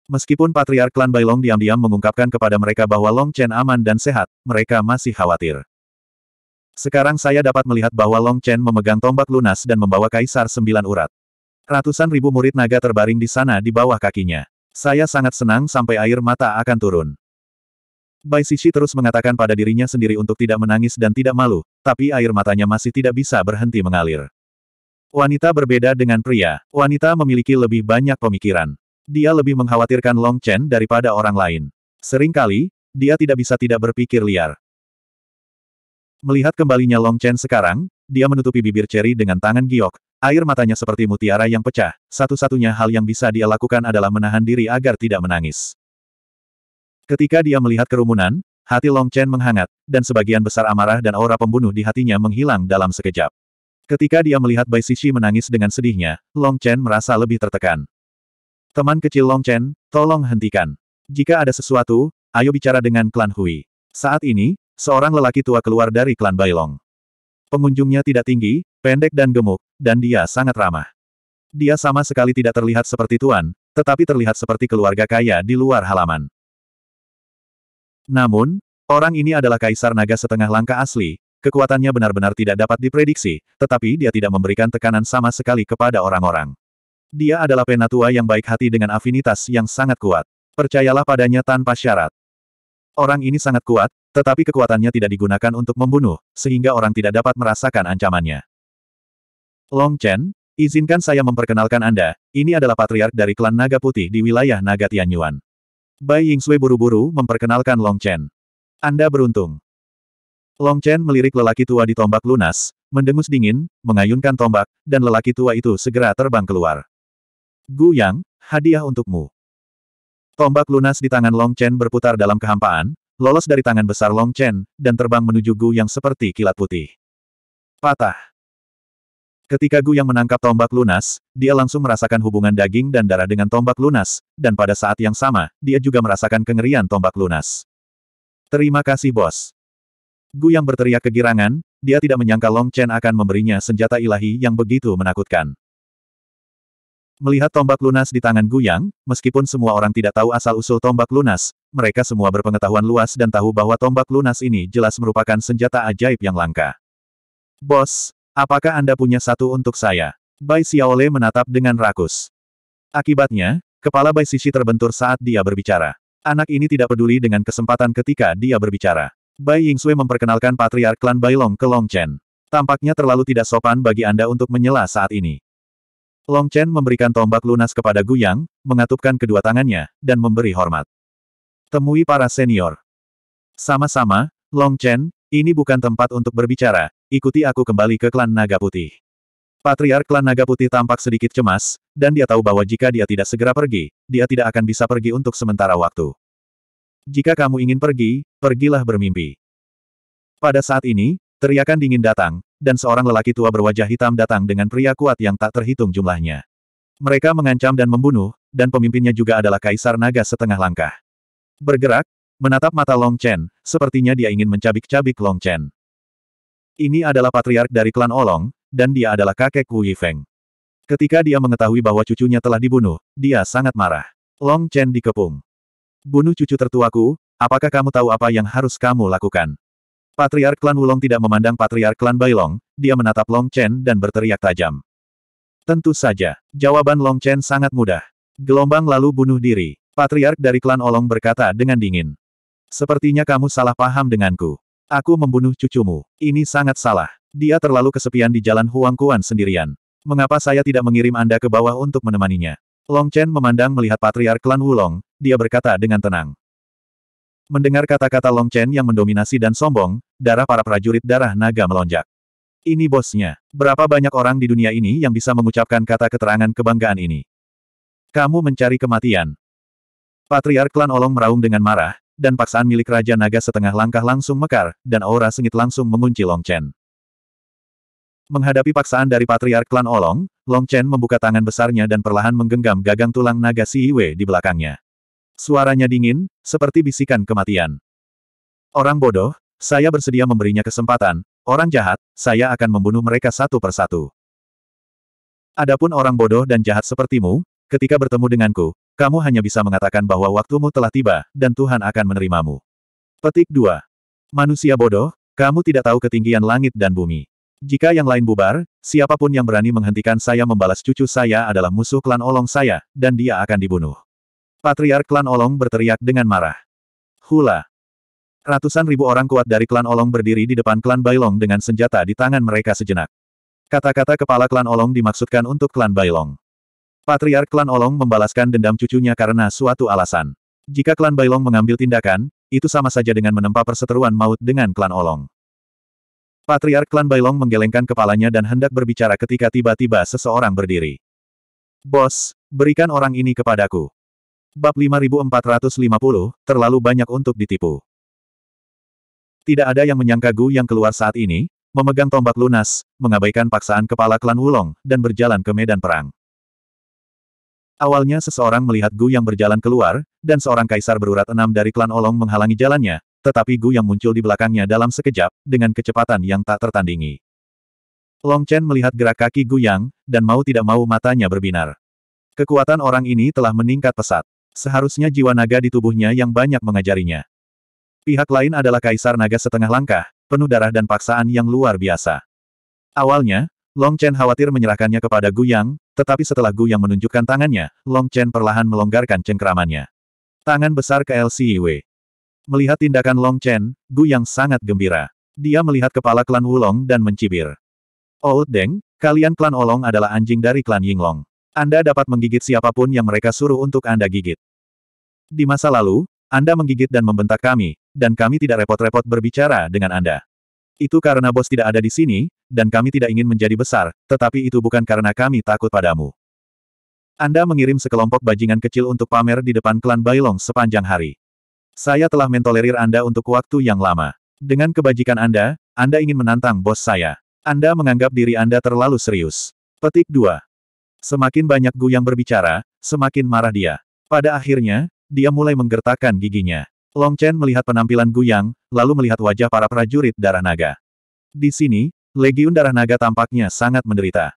Meskipun Patriark Klan Bailong diam-diam mengungkapkan kepada mereka bahwa Long Chen aman dan sehat, mereka masih khawatir. Sekarang saya dapat melihat bahwa Long Chen memegang tombak lunas dan membawa kaisar sembilan urat. Ratusan ribu murid naga terbaring di sana di bawah kakinya. Saya sangat senang sampai air mata akan turun. Bai Sisi terus mengatakan pada dirinya sendiri untuk tidak menangis dan tidak malu, tapi air matanya masih tidak bisa berhenti mengalir. Wanita berbeda dengan pria. Wanita memiliki lebih banyak pemikiran. Dia lebih mengkhawatirkan Long Chen daripada orang lain. Seringkali, dia tidak bisa tidak berpikir liar. Melihat kembalinya Long Chen sekarang, dia menutupi bibir ceri dengan tangan giok, Air matanya seperti mutiara yang pecah, satu-satunya hal yang bisa dia lakukan adalah menahan diri agar tidak menangis. Ketika dia melihat kerumunan, hati Long Chen menghangat, dan sebagian besar amarah dan aura pembunuh di hatinya menghilang dalam sekejap. Ketika dia melihat Bai Sishi menangis dengan sedihnya, Long Chen merasa lebih tertekan. Teman kecil Long Chen, tolong hentikan. Jika ada sesuatu, ayo bicara dengan klan Hui. Saat ini, seorang lelaki tua keluar dari klan Bailong. Pengunjungnya tidak tinggi, pendek dan gemuk, dan dia sangat ramah. Dia sama sekali tidak terlihat seperti tuan, tetapi terlihat seperti keluarga kaya di luar halaman. Namun, orang ini adalah kaisar naga setengah langkah asli, kekuatannya benar-benar tidak dapat diprediksi, tetapi dia tidak memberikan tekanan sama sekali kepada orang-orang. Dia adalah penatua yang baik hati dengan afinitas yang sangat kuat. Percayalah padanya tanpa syarat. Orang ini sangat kuat, tetapi kekuatannya tidak digunakan untuk membunuh, sehingga orang tidak dapat merasakan ancamannya. Long Chen, izinkan saya memperkenalkan Anda, ini adalah patriark dari klan Naga Putih di wilayah Naga Tianyuan. Bai Yingxue buru-buru memperkenalkan Long Chen. Anda beruntung. Long Chen melirik lelaki tua di tombak lunas, mendengus dingin, mengayunkan tombak, dan lelaki tua itu segera terbang keluar. Gu Yang, hadiah untukmu. Tombak lunas di tangan Long Chen berputar dalam kehampaan, lolos dari tangan besar Long Chen, dan terbang menuju Gu Yang seperti kilat putih. Patah. Ketika Gu yang menangkap tombak lunas, dia langsung merasakan hubungan daging dan darah dengan tombak lunas, dan pada saat yang sama, dia juga merasakan kengerian tombak lunas. Terima kasih bos. Gu yang berteriak kegirangan, dia tidak menyangka Long Chen akan memberinya senjata ilahi yang begitu menakutkan. Melihat tombak lunas di tangan Gu yang, meskipun semua orang tidak tahu asal-usul tombak lunas, mereka semua berpengetahuan luas dan tahu bahwa tombak lunas ini jelas merupakan senjata ajaib yang langka. Bos, Apakah Anda punya satu untuk saya? Bai Xiaole menatap dengan rakus. Akibatnya, kepala Bai Sisi terbentur saat dia berbicara. Anak ini tidak peduli dengan kesempatan ketika dia berbicara. Bai Yingxue memperkenalkan patriark klan Bailong ke Long Chen. Tampaknya terlalu tidak sopan bagi Anda untuk menyela saat ini. Long Chen memberikan tombak lunas kepada Gu Yang, mengatupkan kedua tangannya, dan memberi hormat. Temui para senior. Sama-sama, Long Chen, ini bukan tempat untuk berbicara, ikuti aku kembali ke klan Naga Putih. Patriark klan Naga Putih tampak sedikit cemas, dan dia tahu bahwa jika dia tidak segera pergi, dia tidak akan bisa pergi untuk sementara waktu. Jika kamu ingin pergi, pergilah bermimpi. Pada saat ini, teriakan dingin datang, dan seorang lelaki tua berwajah hitam datang dengan pria kuat yang tak terhitung jumlahnya. Mereka mengancam dan membunuh, dan pemimpinnya juga adalah Kaisar Naga setengah langkah. Bergerak, menatap mata Long Chen, sepertinya dia ingin mencabik-cabik Long Chen. Ini adalah patriark dari klan Olong, dan dia adalah kakek Wu Yifeng. Ketika dia mengetahui bahwa cucunya telah dibunuh, dia sangat marah. Long Chen dikepung. Bunuh cucu tertuaku, apakah kamu tahu apa yang harus kamu lakukan? Patriark klan Wulong tidak memandang patriark klan Bailong, dia menatap Long Chen dan berteriak tajam. Tentu saja, jawaban Long Chen sangat mudah. Gelombang lalu bunuh diri. Patriark dari klan Olong berkata dengan dingin. Sepertinya kamu salah paham denganku. Aku membunuh cucumu. Ini sangat salah. Dia terlalu kesepian di jalan Kuan sendirian. Mengapa saya tidak mengirim Anda ke bawah untuk menemaninya? Long Chen memandang melihat Patriark Klan Wulong, dia berkata dengan tenang. Mendengar kata-kata Long Chen yang mendominasi dan sombong, darah para prajurit darah naga melonjak. Ini bosnya. Berapa banyak orang di dunia ini yang bisa mengucapkan kata keterangan kebanggaan ini? Kamu mencari kematian. Patriark Klan Olong meraung dengan marah, dan paksaan milik Raja Naga setengah langkah langsung mekar, dan aura sengit langsung mengunci Long Chen. Menghadapi paksaan dari Patriark Klan Olong, Long Chen membuka tangan besarnya dan perlahan menggenggam gagang tulang naga Si Iwe di belakangnya. Suaranya dingin, seperti bisikan kematian. Orang bodoh, saya bersedia memberinya kesempatan, orang jahat, saya akan membunuh mereka satu persatu. Adapun orang bodoh dan jahat sepertimu, Ketika bertemu denganku, kamu hanya bisa mengatakan bahwa waktumu telah tiba, dan Tuhan akan menerimamu. Petik 2. Manusia bodoh, kamu tidak tahu ketinggian langit dan bumi. Jika yang lain bubar, siapapun yang berani menghentikan saya membalas cucu saya adalah musuh klan Olong saya, dan dia akan dibunuh. Patriark klan Olong berteriak dengan marah. Hula. Ratusan ribu orang kuat dari klan Olong berdiri di depan klan Bailong dengan senjata di tangan mereka sejenak. Kata-kata kepala klan Olong dimaksudkan untuk klan Bailong. Patriark klan Olong membalaskan dendam cucunya karena suatu alasan. Jika klan Bailong mengambil tindakan, itu sama saja dengan menempa perseteruan maut dengan klan Olong. Patriark klan Bailong menggelengkan kepalanya dan hendak berbicara ketika tiba-tiba seseorang berdiri. Bos, berikan orang ini kepadaku. Bab 5450, terlalu banyak untuk ditipu. Tidak ada yang menyangka Gu yang keluar saat ini, memegang tombak lunas, mengabaikan paksaan kepala klan Wulong, dan berjalan ke medan perang. Awalnya seseorang melihat Gu yang berjalan keluar, dan seorang kaisar berurat enam dari klan Olong menghalangi jalannya, tetapi Gu yang muncul di belakangnya dalam sekejap, dengan kecepatan yang tak tertandingi. Long Chen melihat gerak kaki Gu Yang, dan mau tidak mau matanya berbinar. Kekuatan orang ini telah meningkat pesat. Seharusnya jiwa naga di tubuhnya yang banyak mengajarinya. Pihak lain adalah kaisar naga setengah langkah, penuh darah dan paksaan yang luar biasa. Awalnya, Long Chen khawatir menyerahkannya kepada Gu Yang, tetapi setelah Gu Yang menunjukkan tangannya, Long Chen perlahan melonggarkan cengkeramannya. Tangan besar ke LCIW. Melihat tindakan Long Chen, Gu Yang sangat gembira. Dia melihat kepala klan Wulong dan mencibir. Old oh, Deng, kalian klan Olong adalah anjing dari klan Yinglong. Anda dapat menggigit siapapun yang mereka suruh untuk Anda gigit. Di masa lalu, Anda menggigit dan membentak kami, dan kami tidak repot-repot berbicara dengan Anda. Itu karena bos tidak ada di sini, dan kami tidak ingin menjadi besar, tetapi itu bukan karena kami takut padamu. Anda mengirim sekelompok bajingan kecil untuk pamer di depan klan Bailong sepanjang hari. Saya telah mentolerir Anda untuk waktu yang lama. Dengan kebajikan Anda, Anda ingin menantang bos saya. Anda menganggap diri Anda terlalu serius. Petik 2. Semakin banyak Gu yang berbicara, semakin marah dia. Pada akhirnya, dia mulai menggertakkan giginya. Long Chen melihat penampilan Gu Yang, lalu melihat wajah para prajurit darah naga. Di sini, Legiun Darah Naga tampaknya sangat menderita.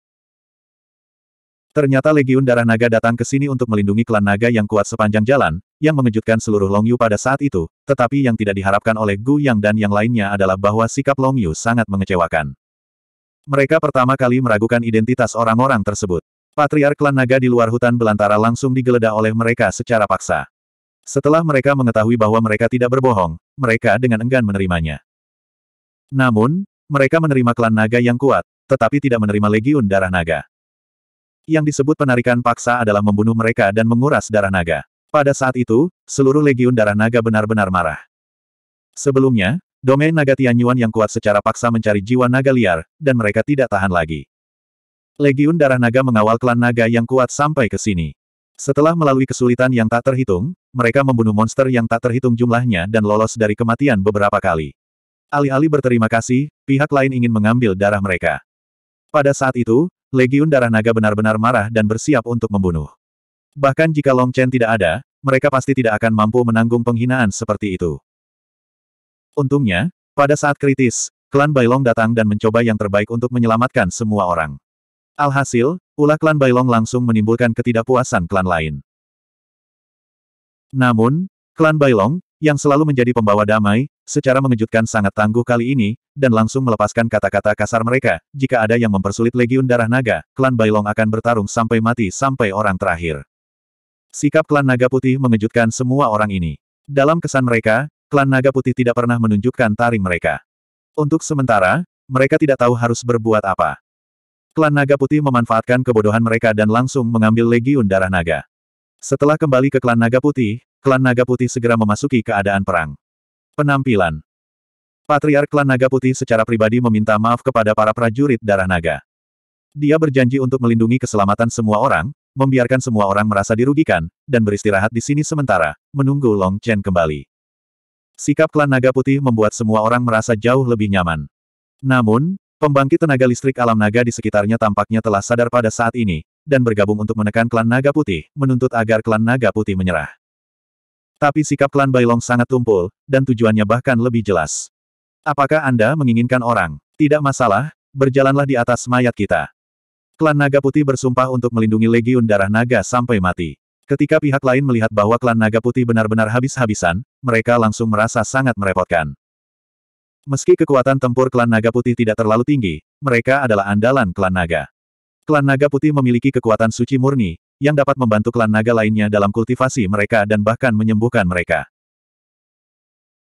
Ternyata Legiun Darah Naga datang ke sini untuk melindungi klan naga yang kuat sepanjang jalan, yang mengejutkan seluruh Longyu pada saat itu, tetapi yang tidak diharapkan oleh Gu Yang dan yang lainnya adalah bahwa sikap Longyu sangat mengecewakan. Mereka pertama kali meragukan identitas orang-orang tersebut. Patriark klan naga di luar hutan belantara langsung digeledah oleh mereka secara paksa. Setelah mereka mengetahui bahwa mereka tidak berbohong, mereka dengan enggan menerimanya. Namun, mereka menerima klan naga yang kuat, tetapi tidak menerima legiun darah naga. Yang disebut penarikan paksa adalah membunuh mereka dan menguras darah naga. Pada saat itu, seluruh legiun darah naga benar-benar marah. Sebelumnya, domain naga Tianyuan yang kuat secara paksa mencari jiwa naga liar, dan mereka tidak tahan lagi. Legiun darah naga mengawal klan naga yang kuat sampai ke sini. Setelah melalui kesulitan yang tak terhitung, mereka membunuh monster yang tak terhitung jumlahnya dan lolos dari kematian beberapa kali. Alih-alih berterima kasih, pihak lain ingin mengambil darah mereka. Pada saat itu, Legiun Darah Naga benar-benar marah dan bersiap untuk membunuh. Bahkan jika Long Chen tidak ada, mereka pasti tidak akan mampu menanggung penghinaan seperti itu. Untungnya, pada saat kritis, klan Bailong datang dan mencoba yang terbaik untuk menyelamatkan semua orang. Alhasil, ulah klan Bailong langsung menimbulkan ketidakpuasan klan lain. Namun, klan Bailong, yang selalu menjadi pembawa damai, secara mengejutkan sangat tangguh kali ini, dan langsung melepaskan kata-kata kasar mereka, jika ada yang mempersulit Legiun Darah Naga, klan Bailong akan bertarung sampai mati sampai orang terakhir. Sikap klan Naga Putih mengejutkan semua orang ini. Dalam kesan mereka, klan Naga Putih tidak pernah menunjukkan taring mereka. Untuk sementara, mereka tidak tahu harus berbuat apa. Klan Naga Putih memanfaatkan kebodohan mereka dan langsung mengambil Legiun Darah Naga. Setelah kembali ke klan Naga Putih, klan Naga Putih segera memasuki keadaan perang. Penampilan Patriark klan Naga Putih secara pribadi meminta maaf kepada para prajurit darah naga. Dia berjanji untuk melindungi keselamatan semua orang, membiarkan semua orang merasa dirugikan, dan beristirahat di sini sementara, menunggu Long Chen kembali. Sikap klan Naga Putih membuat semua orang merasa jauh lebih nyaman. Namun, Pembangkit tenaga listrik alam naga di sekitarnya tampaknya telah sadar pada saat ini, dan bergabung untuk menekan klan naga putih, menuntut agar klan naga putih menyerah. Tapi sikap klan Bailong sangat tumpul, dan tujuannya bahkan lebih jelas. Apakah Anda menginginkan orang? Tidak masalah, berjalanlah di atas mayat kita. Klan Naga Putih bersumpah untuk melindungi Legiun Darah Naga sampai mati. Ketika pihak lain melihat bahwa klan Naga Putih benar-benar habis-habisan, mereka langsung merasa sangat merepotkan. Meski kekuatan tempur klan Naga Putih tidak terlalu tinggi, mereka adalah andalan klan Naga. Klan Naga Putih memiliki kekuatan suci murni, yang dapat membantu klan naga lainnya dalam kultivasi mereka dan bahkan menyembuhkan mereka.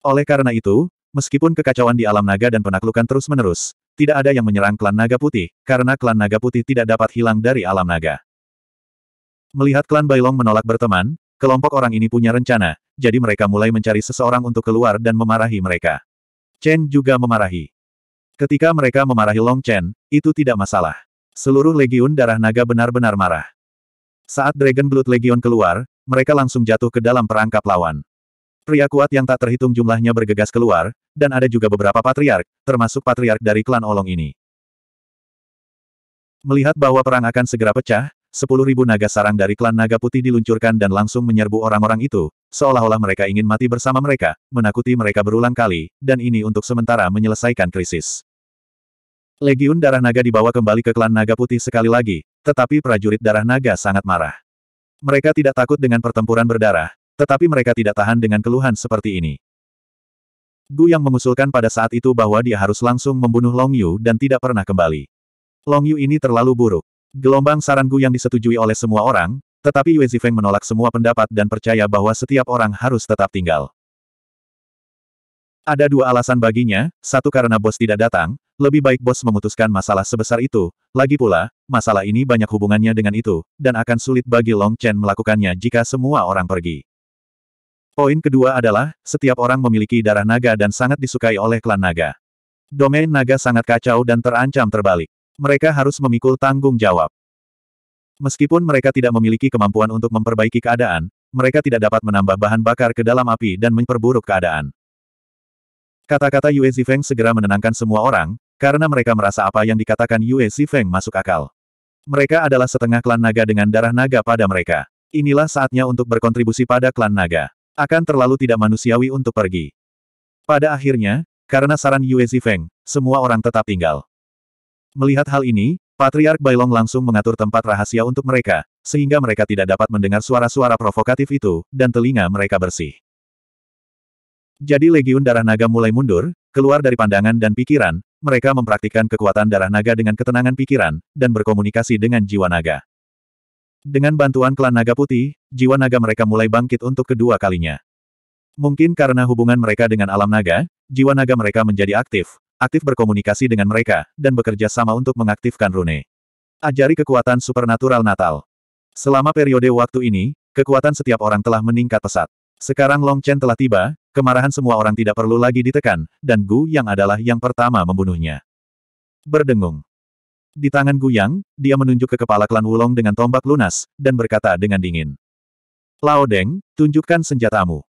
Oleh karena itu, meskipun kekacauan di alam naga dan penaklukan terus-menerus, tidak ada yang menyerang klan naga putih, karena klan naga putih tidak dapat hilang dari alam naga. Melihat klan Bailong menolak berteman, kelompok orang ini punya rencana, jadi mereka mulai mencari seseorang untuk keluar dan memarahi mereka. Chen juga memarahi. Ketika mereka memarahi Long Chen, itu tidak masalah. Seluruh legiun darah naga benar-benar marah. Saat Dragon Blood Legion keluar, mereka langsung jatuh ke dalam perangkap lawan. Pria kuat yang tak terhitung jumlahnya bergegas keluar, dan ada juga beberapa patriark, termasuk patriark dari klan Olong ini. Melihat bahwa perang akan segera pecah, sepuluh naga sarang dari klan naga putih diluncurkan dan langsung menyerbu orang-orang itu, seolah-olah mereka ingin mati bersama mereka, menakuti mereka berulang kali, dan ini untuk sementara menyelesaikan krisis. Legiun Darah Naga dibawa kembali ke klan Naga Putih sekali lagi, tetapi prajurit darah naga sangat marah. Mereka tidak takut dengan pertempuran berdarah, tetapi mereka tidak tahan dengan keluhan seperti ini. Gu yang mengusulkan pada saat itu bahwa dia harus langsung membunuh Long Yu dan tidak pernah kembali. Long Yu ini terlalu buruk. Gelombang saran Gu yang disetujui oleh semua orang, tetapi Yue Zifeng menolak semua pendapat dan percaya bahwa setiap orang harus tetap tinggal. Ada dua alasan baginya, satu karena bos tidak datang, lebih baik bos memutuskan masalah sebesar itu, lagi pula, masalah ini banyak hubungannya dengan itu, dan akan sulit bagi Long Chen melakukannya jika semua orang pergi. Poin kedua adalah, setiap orang memiliki darah naga dan sangat disukai oleh klan naga. Domain naga sangat kacau dan terancam terbalik. Mereka harus memikul tanggung jawab. Meskipun mereka tidak memiliki kemampuan untuk memperbaiki keadaan, mereka tidak dapat menambah bahan bakar ke dalam api dan memperburuk keadaan. Kata-kata Yue Zifeng segera menenangkan semua orang, karena mereka merasa apa yang dikatakan Yue Feng masuk akal. Mereka adalah setengah klan naga dengan darah naga pada mereka. Inilah saatnya untuk berkontribusi pada klan naga. Akan terlalu tidak manusiawi untuk pergi. Pada akhirnya, karena saran Yue Feng, semua orang tetap tinggal. Melihat hal ini, Patriark Bailong langsung mengatur tempat rahasia untuk mereka, sehingga mereka tidak dapat mendengar suara-suara provokatif itu, dan telinga mereka bersih. Jadi Legiun Darah Naga mulai mundur, keluar dari pandangan dan pikiran, mereka mempraktikkan kekuatan darah naga dengan ketenangan pikiran, dan berkomunikasi dengan jiwa naga. Dengan bantuan klan naga putih, jiwa naga mereka mulai bangkit untuk kedua kalinya. Mungkin karena hubungan mereka dengan alam naga, jiwa naga mereka menjadi aktif, aktif berkomunikasi dengan mereka, dan bekerja sama untuk mengaktifkan rune. Ajari kekuatan supernatural Natal. Selama periode waktu ini, kekuatan setiap orang telah meningkat pesat. Sekarang Long Chen telah tiba, Kemarahan semua orang tidak perlu lagi ditekan, dan Gu Yang adalah yang pertama membunuhnya. Berdengung. Di tangan Gu Yang, dia menunjuk ke kepala klan Wulong dengan tombak lunas, dan berkata dengan dingin. Lao Deng, tunjukkan senjatamu.